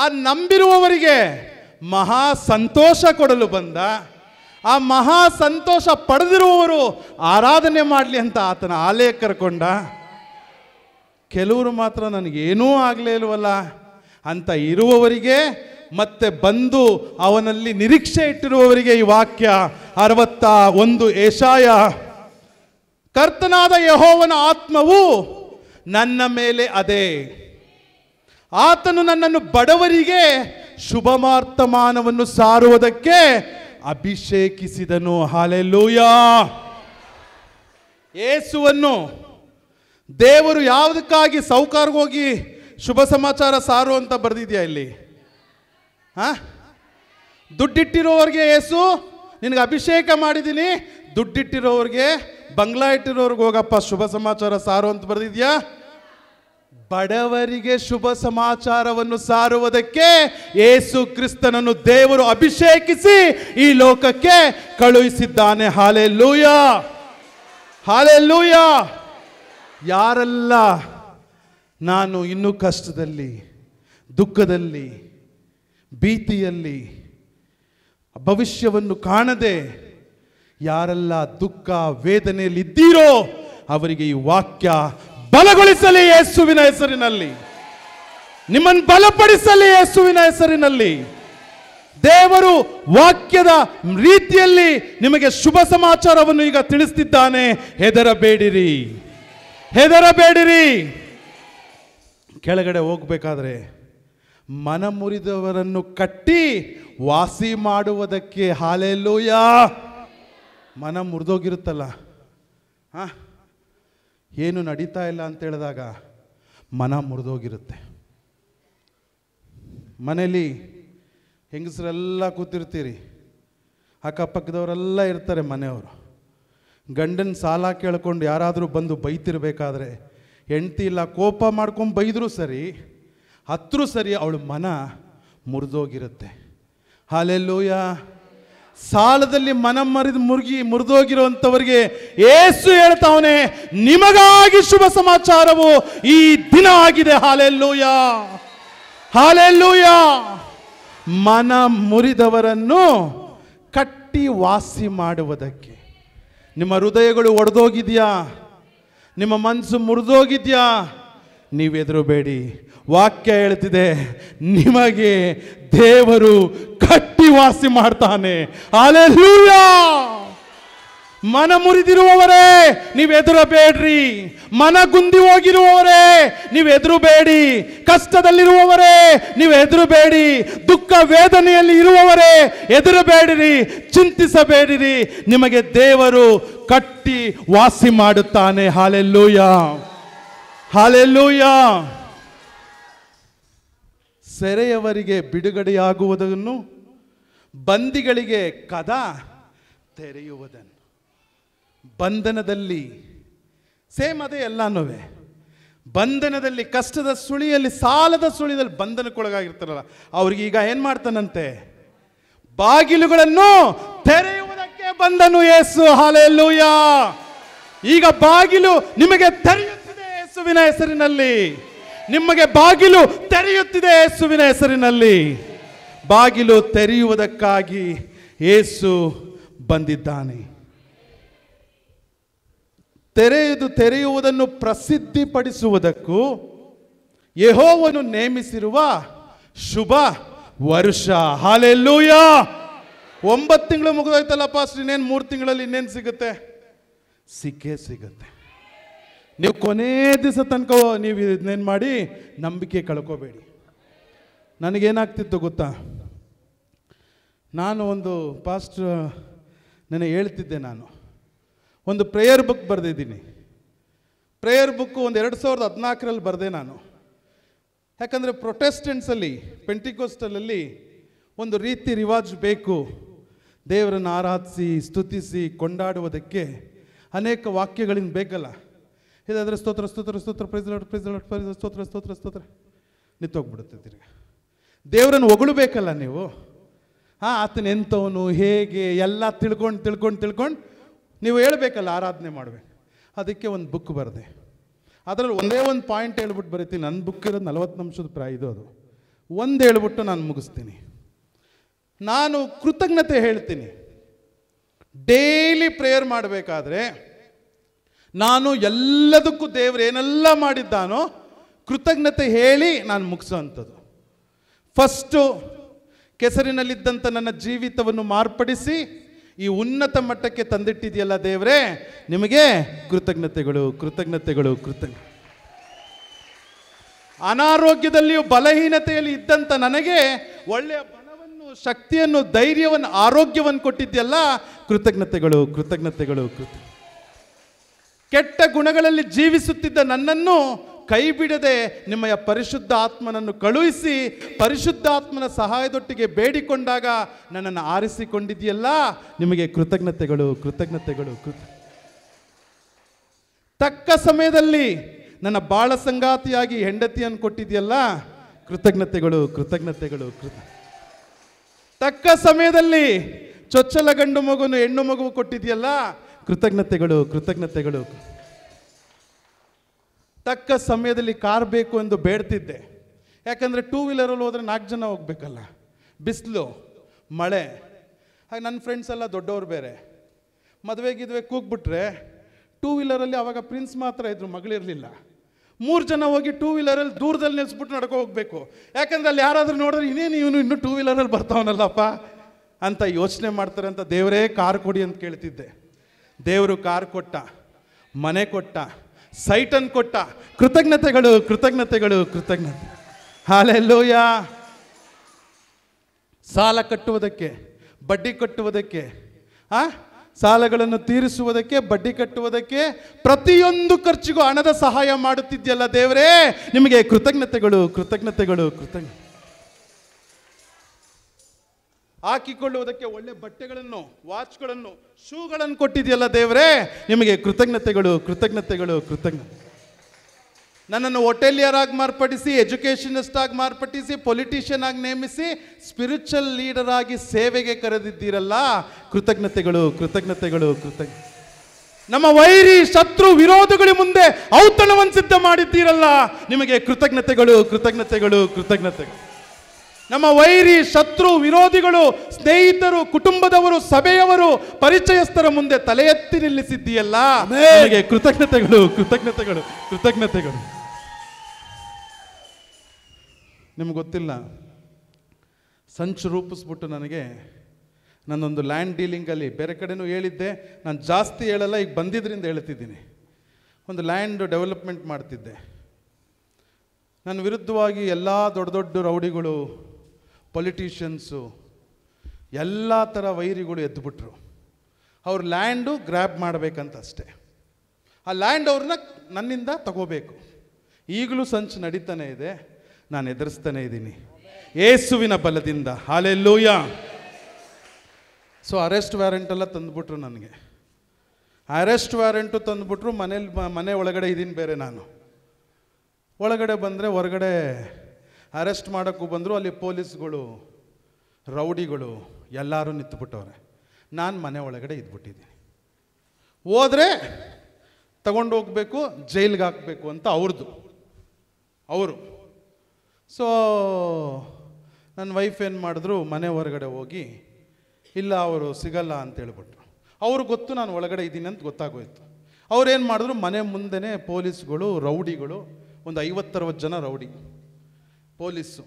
ಆ ನಂಬಿರುವವರಿಗೆ ಮಹಾ ಸಂತೋಷ ಕೊಡಲು ಬಂದ ಆ ಮಹಾ ಸಂತೋಷ ಪಡೆದಿರುವವರು ಆರಾಧನೆ ಮಾಡಲಿ ಅಂತ ಆತನ ಆಲಯ ಕರ್ಕೊಂಡ ಕೆಲವರು ಮಾತ್ರ ನನಗೇನೂ ಆಗಲೇ ಇಲ್ವಲ್ಲ ಅಂತ ಇರುವವರಿಗೆ ಮತ್ತೆ ಬಂದು ಅವನಲ್ಲಿ ನಿರೀಕ್ಷೆ ಇಟ್ಟಿರುವವರಿಗೆ ಈ ವಾಕ್ಯ ಅರವತ್ತ ಒಂದು ಏಷಾಯ ಕರ್ತನಾದ ಯಹೋವನ ಆತ್ಮವು ನನ್ನ ಮೇಲೆ ಅದೇ ಆತನು ನನ್ನನ್ನು ಬಡವರಿಗೆ ಶುಭಮಾರ್ಥಮಾನವನ್ನು ಸಾರುವುದಕ್ಕೆ ಅಭಿಷೇಕಿಸಿದನು ಹಾಲೆಲ್ಲೂಯ ಏಸುವನ್ನು ದೇವರು ಯಾವುದಕ್ಕಾಗಿ ಹೋಗಿ ಶುಭ ಸಮಾಚಾರ ಸಾರು ಅಂತ ಬರೆದಿದೆಯಾ ಇಲ್ಲಿ ಹಾಂ ದುಡ್ಡಿಟ್ಟಿರೋವರಿಗೆ ಏಸು ನಿನಗೆ ಅಭಿಷೇಕ ಮಾಡಿದ್ದೀನಿ ದುಡ್ಡಿಟ್ಟಿರೋವ್ರಿಗೆ ಬಂಗ್ಲಾ ಇಟ್ಟಿರೋರ್ಗೆ ಹೋಗಪ್ಪ ಶುಭ ಸಮಾಚಾರ ಸಾರು ಅಂತ ಬರೆದಿದ್ಯಾ ಬಡವರಿಗೆ ಶುಭ ಸಮಾಚಾರವನ್ನು ಸಾರುವುದಕ್ಕೆ ಏಸು ಕ್ರಿಸ್ತನನ್ನು ದೇವರು ಅಭಿಷೇಕಿಸಿ ಈ ಲೋಕಕ್ಕೆ ಕಳುಹಿಸಿದ್ದಾನೆ ಹಾಲೆ ಲೂಯ ಹಾಲೆ ಲೂಯ ಯಾರೆಲ್ಲ ನಾನು ಇನ್ನೂ ಕಷ್ಟದಲ್ಲಿ ದುಃಖದಲ್ಲಿ ಭೀತಿಯಲ್ಲಿ ಭವಿಷ್ಯವನ್ನು ಕಾಣದೆ ಯಾರೆಲ್ಲ ದುಃಖ ವೇದನೆಯಲ್ಲಿ ಇದ್ದೀರೋ ಅವರಿಗೆ ಈ ವಾಕ್ಯ ಬಲಗೊಳಿಸಲಿ ಯೇಸುವಿನ ಹೆಸರಿನಲ್ಲಿ ನಿಮ್ಮನ್ನು ಬಲಪಡಿಸಲಿ ಯೇಸುವಿನ ಹೆಸರಿನಲ್ಲಿ ದೇವರು ವಾಕ್ಯದ ರೀತಿಯಲ್ಲಿ ನಿಮಗೆ ಶುಭ ಸಮಾಚಾರವನ್ನು ಈಗ ತಿಳಿಸ್ತಿದ್ದಾನೆ ಹೆದರಬೇಡಿರಿ ಹೆದರಬೇಡಿರಿ ಕೆಳಗಡೆ ಹೋಗಬೇಕಾದ್ರೆ ಮನ ಮುರಿದವರನ್ನು ಕಟ್ಟಿ ವಾಸಿ ಮಾಡುವುದಕ್ಕೆ ಹಾಲೆಲ್ಲೂಯ ಮನ ಮುರಿದೋಗಿರುತ್ತಲ್ಲ ಹಾ ಏನು ನಡೀತಾ ಇಲ್ಲ ಅಂತ ಹೇಳಿದಾಗ ಮನ ಮುರಿದೋಗಿರುತ್ತೆ ಮನೇಲಿ ಹೆಂಗಸರೆಲ್ಲ ಕೂತಿರ್ತೀರಿ ಅಕ್ಕಪಕ್ಕದವರೆಲ್ಲ ಇರ್ತಾರೆ ಮನೆಯವರು ಗಂಡನ ಸಾಲ ಕೇಳ್ಕೊಂಡು ಯಾರಾದರೂ ಬಂದು ಬೈತಿರಬೇಕಾದ್ರೆ ಹೆಂಡತಿ ಇಲ್ಲ ಕೋಪ ಮಾಡ್ಕೊಂಡು ಬೈದರೂ ಸರಿ ಹತ್ತರೂ ಸರಿ ಅವಳು ಮನ ಮುರಿದೋಗಿರುತ್ತೆ ಹಾಲೆಲ್ಲೂಯ ಸಾಲದಲ್ಲಿ ಮನ ಮರಿದು ಮುರುಗಿ ಮುರಿದೋಗಿರುವಂಥವರಿಗೆ ಏಸು ಹೇಳ್ತಾವನೆ ನಿಮಗಾಗಿ ಶುಭ ಸಮಾಚಾರವು ಈ ದಿನ ಆಗಿದೆ ಹಾಲೆಲ್ಲೂಯ ಹಾಲೆಲ್ಲೂಯ ಮನ ಮುರಿದವರನ್ನು ಕಟ್ಟಿ ವಾಸಿ ಮಾಡುವುದಕ್ಕೆ ನಿಮ್ಮ ಹೃದಯಗಳು ಒಡೆದೋಗಿದೆಯಾ ನಿಮ್ಮ ಮನಸ್ಸು ಮುರಿದೋಗಿದ್ಯಾ ಬೇಡಿ ವಾಕ್ಯ ಹೇಳ್ತಿದೆ ನಿಮಗೆ ದೇವರು ಕಟ್ಟಿ ವಾಸಿ ಮಾಡ್ತಾನೆ ಅಲೆಲೂಯಾ ಮನ ಮುರಿದಿರುವವರೇ ನೀವು ಎದುರಬೇಡ್ರಿ ಮನ ಗುಂದಿ ಹೋಗಿರುವವರೇ ನೀವು ಕಷ್ಟದಲ್ಲಿರುವವರೇ ನೀವು ಎದುರುಬೇಡಿ ದುಃಖ ವೇದನೆಯಲ್ಲಿ ಇರುವವರೇ ಎದುರಬೇಡಿರಿ ಚಿಂತಿಸಬೇಡಿರಿ ನಿಮಗೆ ದೇವರು ಕಟ್ಟಿ ವಾಸಿ ಮಾಡುತ್ತಾನೆ ಹಾಲೆಲ್ಲೂಯ ಹಾಲೆಲ್ಲೂಯ ಸೆರೆಯವರಿಗೆ ಬಿಡುಗಡೆಯಾಗುವುದನ್ನು ಬಂದಿಗಳಿಗೆ ಕದ ತೆರೆಯುವುದನ್ನು ಬಂಧನದಲ್ಲಿ ಸೇಮ್ ಅದೇ ಎಲ್ಲನೂ ಬಂಧನದಲ್ಲಿ ಕಷ್ಟದ ಸುಳಿಯಲ್ಲಿ ಸಾಲದ ಸುಳಿಯಲ್ಲಿ ಬಂಧನಕ್ಕೊಳಗಾಗಿರ್ತಾರಲ್ಲ ಈಗ ಏನು ಮಾಡ್ತಾನಂತೆ ಬಾಗಿಲುಗಳನ್ನು ತೆರೆಯುವುದಕ್ಕೆ ಬಂದನು ಏಸು ಹಾಲೆಲ್ಲೂಯ ಈಗ ಬಾಗಿಲು ನಿಮಗೆ ತೆರೆಯುತ್ತಿದೆ ಯೇಸುವಿನ ಹೆಸರಿನಲ್ಲಿ ನಿಮಗೆ ಬಾಗಿಲು ತೆರೆಯುತ್ತಿದೆ ಯೇಸುವಿನ ಹೆಸರಿನಲ್ಲಿ ಬಾಗಿಲು ತೆರೆಯುವುದಕ್ಕಾಗಿ ಏಸು ಬಂದಿದ್ದಾನೆ ತೆರೆಯದು ತೆರೆಯುವುದನ್ನು ಪ್ರಸಿದ್ಧಿಪಡಿಸುವುದಕ್ಕೂ ಯಹೋವನ್ನು ನೇಮಿಸಿರುವ ಶುಭ ವರ್ಷ ಹಾಲೆಲ್ಲೂಯ ಒಂಬತ್ತು ತಿಂಗಳು ಮುಗಿದೋಯ್ತಲ್ಲ ಪಾಸ್ಟ್ ಇನ್ನೇನು ಮೂರು ತಿಂಗಳಲ್ಲಿ ಇನ್ನೇನು ಸಿಗುತ್ತೆ ಸಿಕ್ಕೇ ಸಿಗುತ್ತೆ ನೀವು ಕೊನೇ ದಿವಸ ತನಕ ನೀವು ಇದನ್ನೇನು ಮಾಡಿ ನಂಬಿಕೆ ಕಳ್ಕೋಬೇಡಿ ನನಗೇನಾಗ್ತಿತ್ತು ಗೊತ್ತಾ ನಾನು ಒಂದು ಪಾಸ್ಟ್ ನೆನೆ ಹೇಳ್ತಿದ್ದೆ ನಾನು ಒಂದು ಪ್ರೇಯರ್ ಬುಕ್ ಬರೆದಿದ್ದೀನಿ ಪ್ರೇಯರ್ ಬುಕ್ಕು ಒಂದು ಎರಡು ಸಾವಿರದ ಹದಿನಾಲ್ಕರಲ್ಲಿ ಬರೆದೆ ನಾನು ಯಾಕಂದರೆ ಪ್ರೊಟೆಸ್ಟೆಂಟ್ಸಲ್ಲಿ ಪೆಂಟಿಕೋಸ್ಟಲಲ್ಲಿ ಒಂದು ರೀತಿ ರಿವಾಜ್ ಬೇಕು ದೇವರನ್ನು ಆರಾಧಿಸಿ ಸ್ತುತಿಸಿ ಕೊಂಡಾಡುವುದಕ್ಕೆ ಅನೇಕ ವಾಕ್ಯಗಳಿಂದ ಬೇಕಲ್ಲ ಇದಾದರೆ ಸ್ತೋತ್ರ ಸ್ತೋತ್ರ ಸ್ತೋತ್ರ ಪ್ರೈಸ್ ಲಾಡ್ ಪ್ರೈಸ್ ಪ್ರೈಸ್ ಸ್ತೋತ್ರ ಸ್ತೋತ್ರ ಸ್ತೋತ್ರ ನಿತ್ತೋಗ್ಬಿಡುತ್ತೆ ದೇವರನ್ನು ಹೊಗಳಬೇಕಲ್ಲ ನೀವು ಹಾಂ ಆತನ ಎಂಥವನು ಹೇಗೆ ಎಲ್ಲ ತಿಳ್ಕೊಂಡು ತಿಳ್ಕೊಂಡು ತಿಳ್ಕೊಂಡು ನೀವು ಹೇಳಬೇಕಲ್ಲ ಆರಾಧನೆ ಮಾಡಬೇಕು ಅದಕ್ಕೆ ಒಂದು ಬುಕ್ ಬರೆದೆ ಅದರಲ್ಲಿ ಒಂದೇ ಒಂದು ಪಾಯಿಂಟ್ ಹೇಳ್ಬಿಟ್ಟು ಬರೀತೀನಿ ನನ್ನ ಬುಕ್ ಇರೋದು ನಲವತ್ತು ನಿಮಿಷದ ಪ್ರಾಯ ಇದು ಅದು ಒಂದು ಹೇಳ್ಬಿಟ್ಟು ನಾನು ಮುಗಿಸ್ತೀನಿ ನಾನು ಕೃತಜ್ಞತೆ ಹೇಳ್ತೀನಿ ಡೈಲಿ ಪ್ರೇಯರ್ ಮಾಡಬೇಕಾದ್ರೆ ನಾನು ಎಲ್ಲದಕ್ಕೂ ದೇವರು ಏನೆಲ್ಲ ಮಾಡಿದ್ದಾನೋ ಕೃತಜ್ಞತೆ ಹೇಳಿ ನಾನು ಅಂಥದ್ದು ಫಸ್ಟು ಕೆಸರಿನಲ್ಲಿದ್ದಂಥ ನನ್ನ ಜೀವಿತವನ್ನು ಮಾರ್ಪಡಿಸಿ ಈ ಉನ್ನತ ಮಟ್ಟಕ್ಕೆ ತಂದಿಟ್ಟಿದೆಯಲ್ಲ ದೇವರೇ ನಿಮಗೆ ಕೃತಜ್ಞತೆಗಳು ಕೃತಜ್ಞತೆಗಳು ಕೃತಜ್ಞ ಅನಾರೋಗ್ಯದಲ್ಲಿಯೂ ಬಲಹೀನತೆಯಲ್ಲಿ ಇದ್ದಂಥ ನನಗೆ ಒಳ್ಳೆಯ ಬಲವನ್ನು ಶಕ್ತಿಯನ್ನು ಧೈರ್ಯವನ್ನು ಆರೋಗ್ಯವನ್ನು ಕೊಟ್ಟಿದ್ದೆಲ್ಲ ಕೃತಜ್ಞತೆಗಳು ಕೃತಜ್ಞತೆಗಳು ಕೃತ ಕೆಟ್ಟ ಗುಣಗಳಲ್ಲಿ ಜೀವಿಸುತ್ತಿದ್ದ ನನ್ನನ್ನು ಕೈ ಬಿಡದೆ ನಿಮ್ಮಯ ಪರಿಶುದ್ಧ ಆತ್ಮನನ್ನು ಕಳುಹಿಸಿ ಪರಿಶುದ್ಧಾತ್ಮನ ಸಹಾಯದೊಟ್ಟಿಗೆ ಬೇಡಿಕೊಂಡಾಗ ನನ್ನನ್ನು ಆರಿಸಿಕೊಂಡಿದೆಯಲ್ಲ ನಿಮಗೆ ಕೃತಜ್ಞತೆಗಳು ಕೃತಜ್ಞತೆಗಳು ಕೃತ ತಕ್ಕ ಸಮಯದಲ್ಲಿ ನನ್ನ ಬಾಳ ಸಂಗಾತಿಯಾಗಿ ಹೆಂಡತಿಯನ್ನು ಕೊಟ್ಟಿದೆಯಲ್ಲ ಕೃತಜ್ಞತೆಗಳು ಕೃತಜ್ಞತೆಗಳು ಕೃತ ತಕ್ಕ ಸಮಯದಲ್ಲಿ ಚೊಚ್ಚಲ ಗಂಡು ಮಗುನು ಹೆಣ್ಣು ಮಗು ಕೊಟ್ಟಿದೆಯಲ್ಲ ಕೃತಜ್ಞತೆಗಳು ಕೃತಜ್ಞತೆಗಳು ತಕ್ಕ ಸಮಯದಲ್ಲಿ ಕಾರ್ ಬೇಕು ಎಂದು ಬೇಡ್ತಿದ್ದೆ ಯಾಕಂದರೆ ಟೂ ವೀಲರಲ್ಲಿ ಹೋದರೆ ನಾಲ್ಕು ಜನ ಹೋಗ್ಬೇಕಲ್ಲ ಬಿಸಿಲು ಮಳೆ ಹಾಗೆ ನನ್ನ ಫ್ರೆಂಡ್ಸ್ ಎಲ್ಲ ದೊಡ್ಡವ್ರು ಬೇರೆ ಮದುವೆಗಿದ್ವೆ ಕೂಗ್ಬಿಟ್ರೆ ಟೂ ವೀಲರಲ್ಲಿ ಆವಾಗ ಪ್ರಿನ್ಸ್ ಮಾತ್ರ ಇದ್ರು ಮಗಳಿರಲಿಲ್ಲ ಮೂರು ಜನ ಹೋಗಿ ಟೂ ವೀಲರಲ್ಲಿ ದೂರದಲ್ಲಿ ನಿಲ್ಸ್ಬಿಟ್ಟು ನಡ್ಕೊ ಹೋಗಬೇಕು ಯಾಕಂದ್ರೆ ಅಲ್ಲಿ ಯಾರಾದರೂ ನೋಡಿದ್ರೆ ಇನ್ನೇನು ಇವನು ಇನ್ನೂ ಟೂ ವೀಲರಲ್ಲಿ ಬರ್ತಾವನಲ್ಲಪ್ಪ ಅಂತ ಯೋಚನೆ ಮಾಡ್ತಾರೆ ಅಂತ ದೇವರೇ ಕಾರ್ ಕೊಡಿ ಅಂತ ಕೇಳ್ತಿದ್ದೆ ದೇವರು ಕಾರ್ ಕೊಟ್ಟ ಮನೆ ಕೊಟ್ಟ ಸೈಟನ್ ಕೊಟ್ಟ ಕೃತಜ್ಞತೆಗಳು ಕೃತಜ್ಞತೆಗಳು ಕೃತಜ್ಞತೆ ಹಾಲೆಲ್ಲೋಯ ಸಾಲ ಕಟ್ಟುವುದಕ್ಕೆ ಬಡ್ಡಿ ಕಟ್ಟುವುದಕ್ಕೆ ಆ ಸಾಲಗಳನ್ನು ತೀರಿಸುವುದಕ್ಕೆ ಬಡ್ಡಿ ಕಟ್ಟುವುದಕ್ಕೆ ಪ್ರತಿಯೊಂದು ಖರ್ಚಿಗೂ ಹಣದ ಸಹಾಯ ಮಾಡುತ್ತಿದ್ಯಲ್ಲ ದೇವರೇ ನಿಮಗೆ ಕೃತಜ್ಞತೆಗಳು ಕೃತಜ್ಞತೆಗಳು ಕೃತಜ್ಞ ಹಾಕಿಕೊಳ್ಳುವುದಕ್ಕೆ ಒಳ್ಳೆ ಬಟ್ಟೆಗಳನ್ನು ವಾಚ್ಗಳನ್ನು ಶೂಗಳನ್ನು ಕೊಟ್ಟಿದೆಯಲ್ಲ ದೇವರೇ ನಿಮಗೆ ಕೃತಜ್ಞತೆಗಳು ಕೃತಜ್ಞತೆಗಳು ಕೃತಜ್ಞತೆ ನನ್ನನ್ನು ಹೋಟೆಲಿಯರಾಗಿ ಮಾರ್ಪಡಿಸಿ ಎಜುಕೇಷನಿಸ್ಟ್ ಆಗಿ ಮಾರ್ಪಡಿಸಿ ಪೊಲಿಟಿಷಿಯನ್ ಆಗಿ ನೇಮಿಸಿ ಸ್ಪಿರಿಚುವಲ್ ಲೀಡರ್ ಆಗಿ ಸೇವೆಗೆ ಕರೆದಿದ್ದೀರಲ್ಲ ಕೃತಜ್ಞತೆಗಳು ಕೃತಜ್ಞತೆಗಳು ಕೃತಜ್ಞ ನಮ್ಮ ವೈರಿ ಶತ್ರು ವಿರೋಧಗಳ ಮುಂದೆ ಔತಣವನ್ನು ಸಿದ್ಧ ಮಾಡಿದ್ದೀರಲ್ಲ ನಿಮಗೆ ಕೃತಜ್ಞತೆಗಳು ಕೃತಜ್ಞತೆಗಳು ಕೃತಜ್ಞತೆಗಳು ನಮ್ಮ ವೈರಿ ಶತ್ರು ವಿರೋಧಿಗಳು ಸ್ನೇಹಿತರು ಕುಟುಂಬದವರು ಸಭೆಯವರು ಪರಿಚಯಸ್ಥರ ಮುಂದೆ ತಲೆ ಎತ್ತಿ ನಿಲ್ಲಿಸಿದ್ದೀಯಲ್ಲ ಕೃತಜ್ಞತೆಗಳು ಕೃತಜ್ಞತೆಗಳು ಕೃತಜ್ಞತೆಗಳು ನಿಮ್ಗೆ ಗೊತ್ತಿಲ್ಲ ಸಂಚು ರೂಪಿಸ್ಬಿಟ್ಟು ನನಗೆ ನನ್ನೊಂದು ಲ್ಯಾಂಡ್ ಡೀಲಿಂಗಲ್ಲಿ ಬೇರೆ ಕಡೆನೂ ಹೇಳಿದ್ದೆ ನಾನು ಜಾಸ್ತಿ ಹೇಳಲ್ಲ ಈಗ ಬಂದಿದ್ದರಿಂದ ಹೇಳ್ತಿದ್ದೀನಿ ಒಂದು ಲ್ಯಾಂಡ್ ಡೆವಲಪ್ಮೆಂಟ್ ಮಾಡ್ತಿದ್ದೆ ನನ್ನ ವಿರುದ್ಧವಾಗಿ ಎಲ್ಲ ದೊಡ್ಡ ದೊಡ್ಡ ರೌಡಿಗಳು ಪೊಲಿಟೀಷಿಯನ್ಸು ಎಲ್ಲ ಥರ ವೈರಿಗಳು ಎದ್ದುಬಿಟ್ರು ಅವ್ರ ಲ್ಯಾಂಡು ಗ್ರ್ಯಾಬ್ ಮಾಡಬೇಕಂತ ಅಷ್ಟೇ ಆ ಲ್ಯಾಂಡ್ ಅವ್ರನ್ನ ನನ್ನಿಂದ ತಗೋಬೇಕು ಈಗಲೂ ಸಂಚು ನಡೀತಾನೆ ಇದೆ ನಾನು ಎದುರಿಸ್ತಾನೆ ಇದ್ದೀನಿ ಏಸುವಿನ ಬಲದಿಂದ ಹಾಲೆಲ್ಲೂಯ ಸೊ ಅರೆಸ್ಟ್ ವ್ಯಾರಂಟೆಲ್ಲ ತಂದುಬಿಟ್ರು ನನಗೆ ಅರೆಸ್ಟ್ ವ್ಯಾರಂಟು ತಂದುಬಿಟ್ರು ಮನೇಲಿ ಮನೆ ಒಳಗಡೆ ಇದ್ದೀನಿ ಬೇರೆ ನಾನು ಒಳಗಡೆ ಬಂದರೆ ಹೊರಗಡೆ ಅರೆಸ್ಟ್ ಮಾಡೋಕ್ಕೂ ಬಂದರು ಅಲ್ಲಿ ಪೊಲೀಸ್ಗಳು ರೌಡಿಗಳು ಎಲ್ಲರೂ ನಿಂತುಬಿಟ್ಟವ್ರೆ ನಾನು ಮನೆ ಒಳಗಡೆ ಇದ್ಬಿಟ್ಟಿದ್ದೀನಿ ಹೋದರೆ ತಗೊಂಡು ಹೋಗಬೇಕು ಜೈಲಿಗೆ ಹಾಕಬೇಕು ಅಂತ ಅವ್ರದ್ದು ಅವರು ಸೊ ನನ್ನ ವೈಫ್ ಏನು ಮಾಡಿದ್ರು ಮನೆ ಹೊರಗಡೆ ಹೋಗಿ ಇಲ್ಲ ಅವರು ಸಿಗಲ್ಲ ಅಂತ ಹೇಳ್ಬಿಟ್ರು ಅವ್ರಿಗೆ ಗೊತ್ತು ನಾನು ಒಳಗಡೆ ಇದ್ದೀನಿ ಅಂತ ಗೊತ್ತಾಗೋಯ್ತು ಅವ್ರೇನು ಮಾಡಿದ್ರು ಮನೆ ಮುಂದೆನೇ ಪೊಲೀಸ್ಗಳು ರೌಡಿಗಳು ಒಂದು ಐವತ್ತರವತ್ತು ಜನ ರೌಡಿ ಪೊಲೀಸು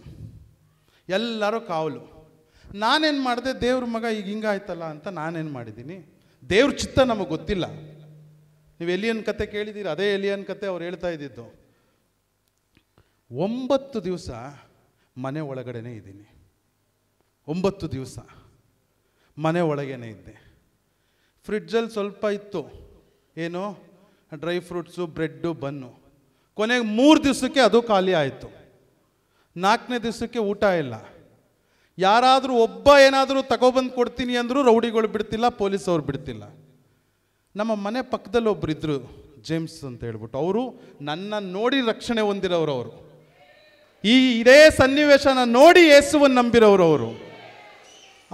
ಎಲ್ಲರೂ ಕಾವಲು ನಾನೇನು ಮಾಡಿದೆ ದೇವ್ರ ಮಗ ಈಗ ಹಿಂಗಾಯ್ತಲ್ಲ ಅಂತ ನಾನೇನು ಮಾಡಿದ್ದೀನಿ ದೇವ್ರ ಚಿತ್ತ ನಮಗೆ ಗೊತ್ತಿಲ್ಲ ನೀವು ಎಲಿಯನ್ ಕತೆ ಕೇಳಿದ್ದೀರಿ ಅದೇ ಎಲಿಯನ್ ಕತೆ ಅವ್ರು ಹೇಳ್ತಾ ಇದ್ದಿದ್ದು ಒಂಬತ್ತು ದಿವಸ ಮನೆ ಒಳಗಡೆನೇ ಇದ್ದೀನಿ ಒಂಬತ್ತು ದಿವಸ ಮನೆ ಒಳಗೇನೆ ಇದ್ದೆ ಫ್ರಿಡ್ಜಲ್ಲಿ ಸ್ವಲ್ಪ ಇತ್ತು ಏನು ಡ್ರೈ ಫ್ರೂಟ್ಸು ಬ್ರೆಡ್ಡು ಬನ್ನು ಕೊನೆಗೆ ಮೂರು ದಿವಸಕ್ಕೆ ಅದು ಖಾಲಿ ಆಯಿತು ನಾಲ್ಕನೇ ದಿವಸಕ್ಕೆ ಊಟ ಇಲ್ಲ ಯಾರಾದರೂ ಒಬ್ಬ ಏನಾದರೂ ತಗೊಬಂದು ಕೊಡ್ತೀನಿ ಅಂದರೂ ರೌಡಿಗಳು ಬಿಡ್ತಿಲ್ಲ ಪೊಲೀಸವ್ರು ಬಿಡ್ತಿಲ್ಲ ನಮ್ಮ ಮನೆ ಪಕ್ಕದಲ್ಲಿ ಇದ್ದರು ಜೇಮ್ಸ್ ಅಂತ ಹೇಳ್ಬಿಟ್ಟು ಅವರು ನನ್ನ ನೋಡಿ ರಕ್ಷಣೆ ಹೊಂದಿರೋರು ಅವರು ಈ ಇದೇ ಸನ್ನಿವೇಶನ ನೋಡಿ ಯೇಸುವನ್ನು ನಂಬಿರೋರು ಅವರು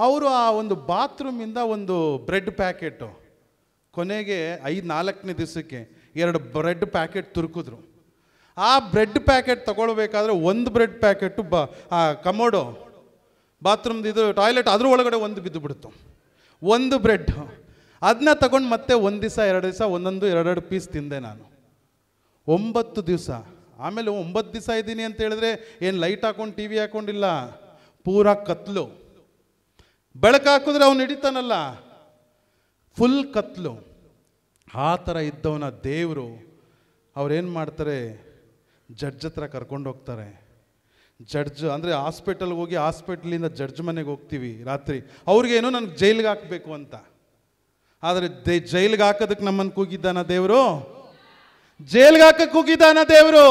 ಅವರು ಆ ಒಂದು ಬಾತ್ರೂಮಿಂದ ಒಂದು ಬ್ರೆಡ್ ಪ್ಯಾಕೆಟು ಕೊನೆಗೆ ಐದು ನಾಲ್ಕನೇ ದಿವಸಕ್ಕೆ ಎರಡು ಬ್ರೆಡ್ ಪ್ಯಾಕೆಟ್ ತುರುಕಿದ್ರು ಆ ಬ್ರೆಡ್ ಪ್ಯಾಕೆಟ್ ತೊಗೊಳ್ಬೇಕಾದ್ರೆ ಒಂದು ಬ್ರೆಡ್ ಪ್ಯಾಕೆಟು ಬ ಆ ಕಮೋಡೋ ಬಾತ್ರೂಮ್ದು ಇದು ಟಾಯ್ಲೆಟ್ ಅದ್ರ ಒಳಗಡೆ ಒಂದು ಬಿದ್ದು ಬಿಡ್ತು ಒಂದು ಬ್ರೆಡ್ ಅದನ್ನ ತಗೊಂಡು ಮತ್ತೆ ಒಂದು ದಿವಸ ಎರಡು ದಿವಸ ಒಂದೊಂದು ಎರಡೆರಡು ಪೀಸ್ ತಿಂದೆ ನಾನು ಒಂಬತ್ತು ದಿವಸ ಆಮೇಲೆ ಒಂಬತ್ತು ದಿವಸ ಇದ್ದೀನಿ ಅಂತ ಹೇಳಿದ್ರೆ ಏನು ಲೈಟ್ ಹಾಕೊಂಡು ಟಿ ವಿ ಹಾಕೊಂಡಿಲ್ಲ ಪೂರ ಕತ್ಲು ಬೆಳಕು ಹಾಕಿದ್ರೆ ಅವನು ಹಿಡಿತಾನಲ್ಲ ಫುಲ್ ಕತ್ಲು ಆ ಥರ ಇದ್ದವನ ದೇವರು ಅವ್ರೇನು ಮಾಡ್ತಾರೆ ಜಡ್ಜ್ ಹತ್ರ ಕರ್ಕೊಂಡು ಹೋಗ್ತಾರೆ ಜಡ್ಜ್ ಅಂದರೆ ಹಾಸ್ಪಿಟಲ್ಗೆ ಹೋಗಿ ಹಾಸ್ಪಿಟ್ಲಿಂದ ಜಡ್ಜ್ ಮನೆಗೆ ಹೋಗ್ತೀವಿ ರಾತ್ರಿ ಅವ್ರಿಗೇನು ನನಗೆ ಜೈಲಿಗೆ ಹಾಕಬೇಕು ಅಂತ ಆದರೆ ದೇ ಜೈಲಿಗೆ ಹಾಕೋದಕ್ಕೆ ನಮ್ಮನ್ನು ಕೂಗಿದ್ದಾನ ದೇವರು ಜೈಲ್ಗೆ ಹಾಕಕ್ಕೆ ಕೂಗಿದ್ದಾನ ದೇವರು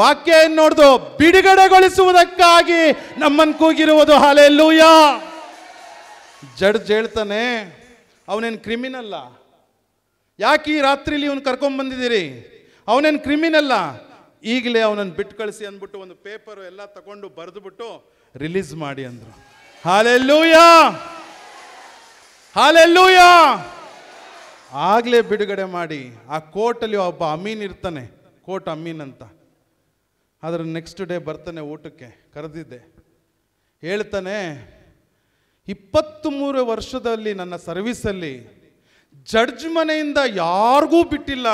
ವಾಕ್ಯ ಏನು ನೋಡ್ದು ಬಿಡುಗಡೆಗೊಳಿಸುವುದಕ್ಕಾಗಿ ನಮ್ಮನ್ನು ಕೂಗಿರುವುದು ಹಾಲೆ ಲೂಯ ಜಡ್ಜ್ ಹೇಳ್ತಾನೆ ಅವನೇನು ಕ್ರಿಮಿನಲ್ಲ ಯಾಕೆ ಈ ರಾತ್ರಿಲಿ ಇವನು ಕರ್ಕೊಂಬಂದಿದ್ದೀರಿ ಅವನೇನು ಕ್ರಿಮಿನಲ್ಲ ಈಗಲೇ ಅವನನ್ನು ಬಿಟ್ಟು ಕಳಿಸಿ ಅಂದ್ಬಿಟ್ಟು ಒಂದು ಪೇಪರ್ ಎಲ್ಲ ತಗೊಂಡು ಬಿಟ್ಟು ರಿಲೀಸ್ ಮಾಡಿ ಅಂದರು ಹಾಲೆಲ್ಲೂಯ ಹಾಲೆಲ್ಲೂಯ ಆಗಲೇ ಬಿಡುಗಡೆ ಮಾಡಿ ಆ ಕೋರ್ಟಲ್ಲಿ ಒಬ್ಬ ಅಮೀನ್ ಇರ್ತಾನೆ ಕೋರ್ಟ್ ಅಮೀನ್ ಅಂತ ಆದರೆ ನೆಕ್ಸ್ಟ್ ಡೇ ಬರ್ತಾನೆ ಊಟಕ್ಕೆ ಕರೆದಿದ್ದೆ ಹೇಳ್ತಾನೆ ಇಪ್ಪತ್ತ್ ಮೂರು ವರ್ಷದಲ್ಲಿ ನನ್ನ ಸರ್ವಿಸಲ್ಲಿ ಜಡ್ಜ್ ಮನೆಯಿಂದ ಯಾರಿಗೂ ಬಿಟ್ಟಿಲ್ಲ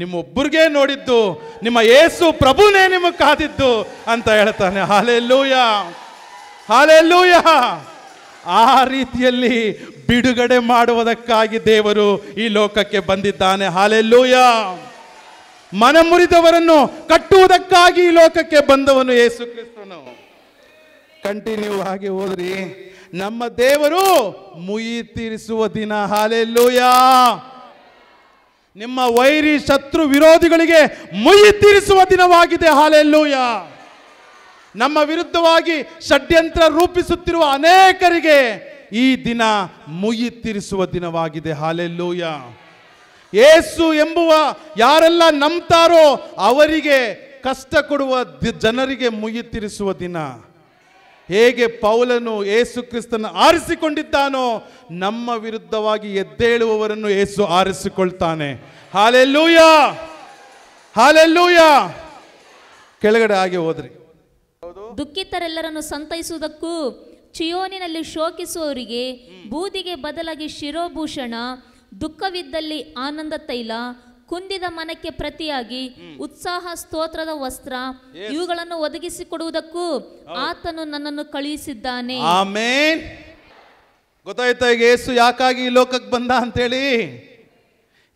ನಿಮ್ಮೊಬ್ಬರಿಗೆ ನೋಡಿದ್ದು ನಿಮ್ಮ ಏಸು ಪ್ರಭುನೇ ನಿಮಗೆ ಕಾದಿದ್ದು ಅಂತ ಹೇಳ್ತಾನೆ ಹಾಲೆಲ್ಲೂಯ ಹಾಲೆಲ್ಲೂಯ ಆ ರೀತಿಯಲ್ಲಿ ಬಿಡುಗಡೆ ಮಾಡುವುದಕ್ಕಾಗಿ ದೇವರು ಈ ಲೋಕಕ್ಕೆ ಬಂದಿದ್ದಾನೆ ಹಾಲೆಲ್ಲೂಯ ಮುರಿದವರನ್ನು ಕಟ್ಟುವುದಕ್ಕಾಗಿ ಈ ಲೋಕಕ್ಕೆ ಬಂದವನು ಏಸು ಕ್ರಿಸ್ತನು ಕಂಟಿನ್ಯೂ ಆಗಿ ಹೋದ್ರಿ ನಮ್ಮ ದೇವರು ಮುಯಿ ತೀರಿಸುವ ದಿನ ಹಾಲೆಲ್ಲೂಯ ನಿಮ್ಮ ವೈರಿ ಶತ್ರು ವಿರೋಧಿಗಳಿಗೆ ಮುಯಿ ತೀರಿಸುವ ದಿನವಾಗಿದೆ ಹಾಲೆಲ್ಲೂಯ ನಮ್ಮ ವಿರುದ್ಧವಾಗಿ ಷಡ್ಯಂತ್ರ ರೂಪಿಸುತ್ತಿರುವ ಅನೇಕರಿಗೆ ಈ ದಿನ ಮುಯಿ ತೀರಿಸುವ ದಿನವಾಗಿದೆ ಹಾಲೆಲ್ಲೂಯ ಏಸು ಎಂಬುವ ಯಾರೆಲ್ಲ ನಂಬ್ತಾರೋ ಅವರಿಗೆ ಕಷ್ಟ ಕೊಡುವ ಜನರಿಗೆ ಮುಯಿ ತೀರಿಸುವ ದಿನ ಹೇಗೆ ಪೌಲನು ಏಸು ಕ್ರಿಸ್ತನ ಆರಿಸಿಕೊಂಡಿದ್ದಾನೋ ನಮ್ಮ ವಿರುದ್ಧವಾಗಿ ಎದ್ದೇಳುವವರನ್ನು ಏಸು ಆರಿಸಿಕೊಳ್ತಾನೆ ಹಾಲೆಲ್ಲೂಯ ಹಾಲೆಲ್ಲೂಯ ಕೆಳಗಡೆ ಹಾಗೆ ಹೋದ್ರಿ ದುಃಖಿತರೆಲ್ಲರನ್ನು ಸಂತೈಸುವುದಕ್ಕೂ ಚಿಯೋನಿನಲ್ಲಿ ಶೋಕಿಸುವವರಿಗೆ ಬೂದಿಗೆ ಬದಲಾಗಿ ಶಿರೋಭೂಷಣ ದುಃಖವಿದ್ದಲ್ಲಿ ಆನಂದ ತೈಲ ಕುಂದಿದ ಮನಕ್ಕೆ ಪ್ರತಿಯಾಗಿ ಉತ್ಸಾಹ ಸ್ತೋತ್ರದ ವಸ್ತ್ರ ಇವುಗಳನ್ನು ಒದಗಿಸಿಕೊಡುವುದಕ್ಕೂ ಆತನು ನನ್ನನ್ನು ಕಳುಹಿಸಿದ್ದಾನೆ ಆಮೇನ್ ಗೊತ್ತಾಯ್ತಾ ಈಗ ಏಸು ಯಾಕಾಗಿ ಈ ಲೋಕಕ್ ಬಂದ ಅಂತೇಳಿ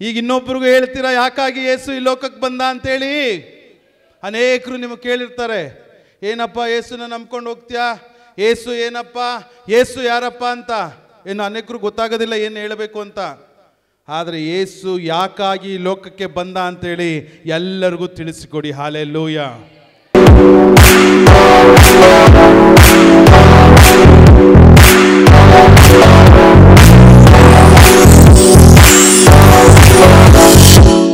ಈಗ ಇನ್ನೊಬ್ರಿಗೂ ಹೇಳ್ತೀರಾ ಯಾಕಾಗಿ ಏಸು ಈ ಲೋಕಕ್ಕೆ ಬಂದ ಅಂತೇಳಿ ಅನೇಕರು ನಿಮಗೆ ಕೇಳಿರ್ತಾರೆ ಏನಪ್ಪ ಏಸುನ ನಂಬ್ಕೊಂಡು ಹೋಗ್ತೀಯಾ ಏಸು ಏನಪ್ಪ ಏಸು ಯಾರಪ್ಪ ಅಂತ ಏನು ಅನೇಕರು ಗೊತ್ತಾಗೋದಿಲ್ಲ ಏನು ಹೇಳಬೇಕು ಅಂತ ಆದರೆ ಏಸು ಯಾಕಾಗಿ ಲೋಕಕ್ಕೆ ಬಂದ ಅಂತೇಳಿ ಎಲ್ಲರಿಗೂ ತಿಳಿಸಿಕೊಡಿ ಹಾಲೆ ಲೂಯ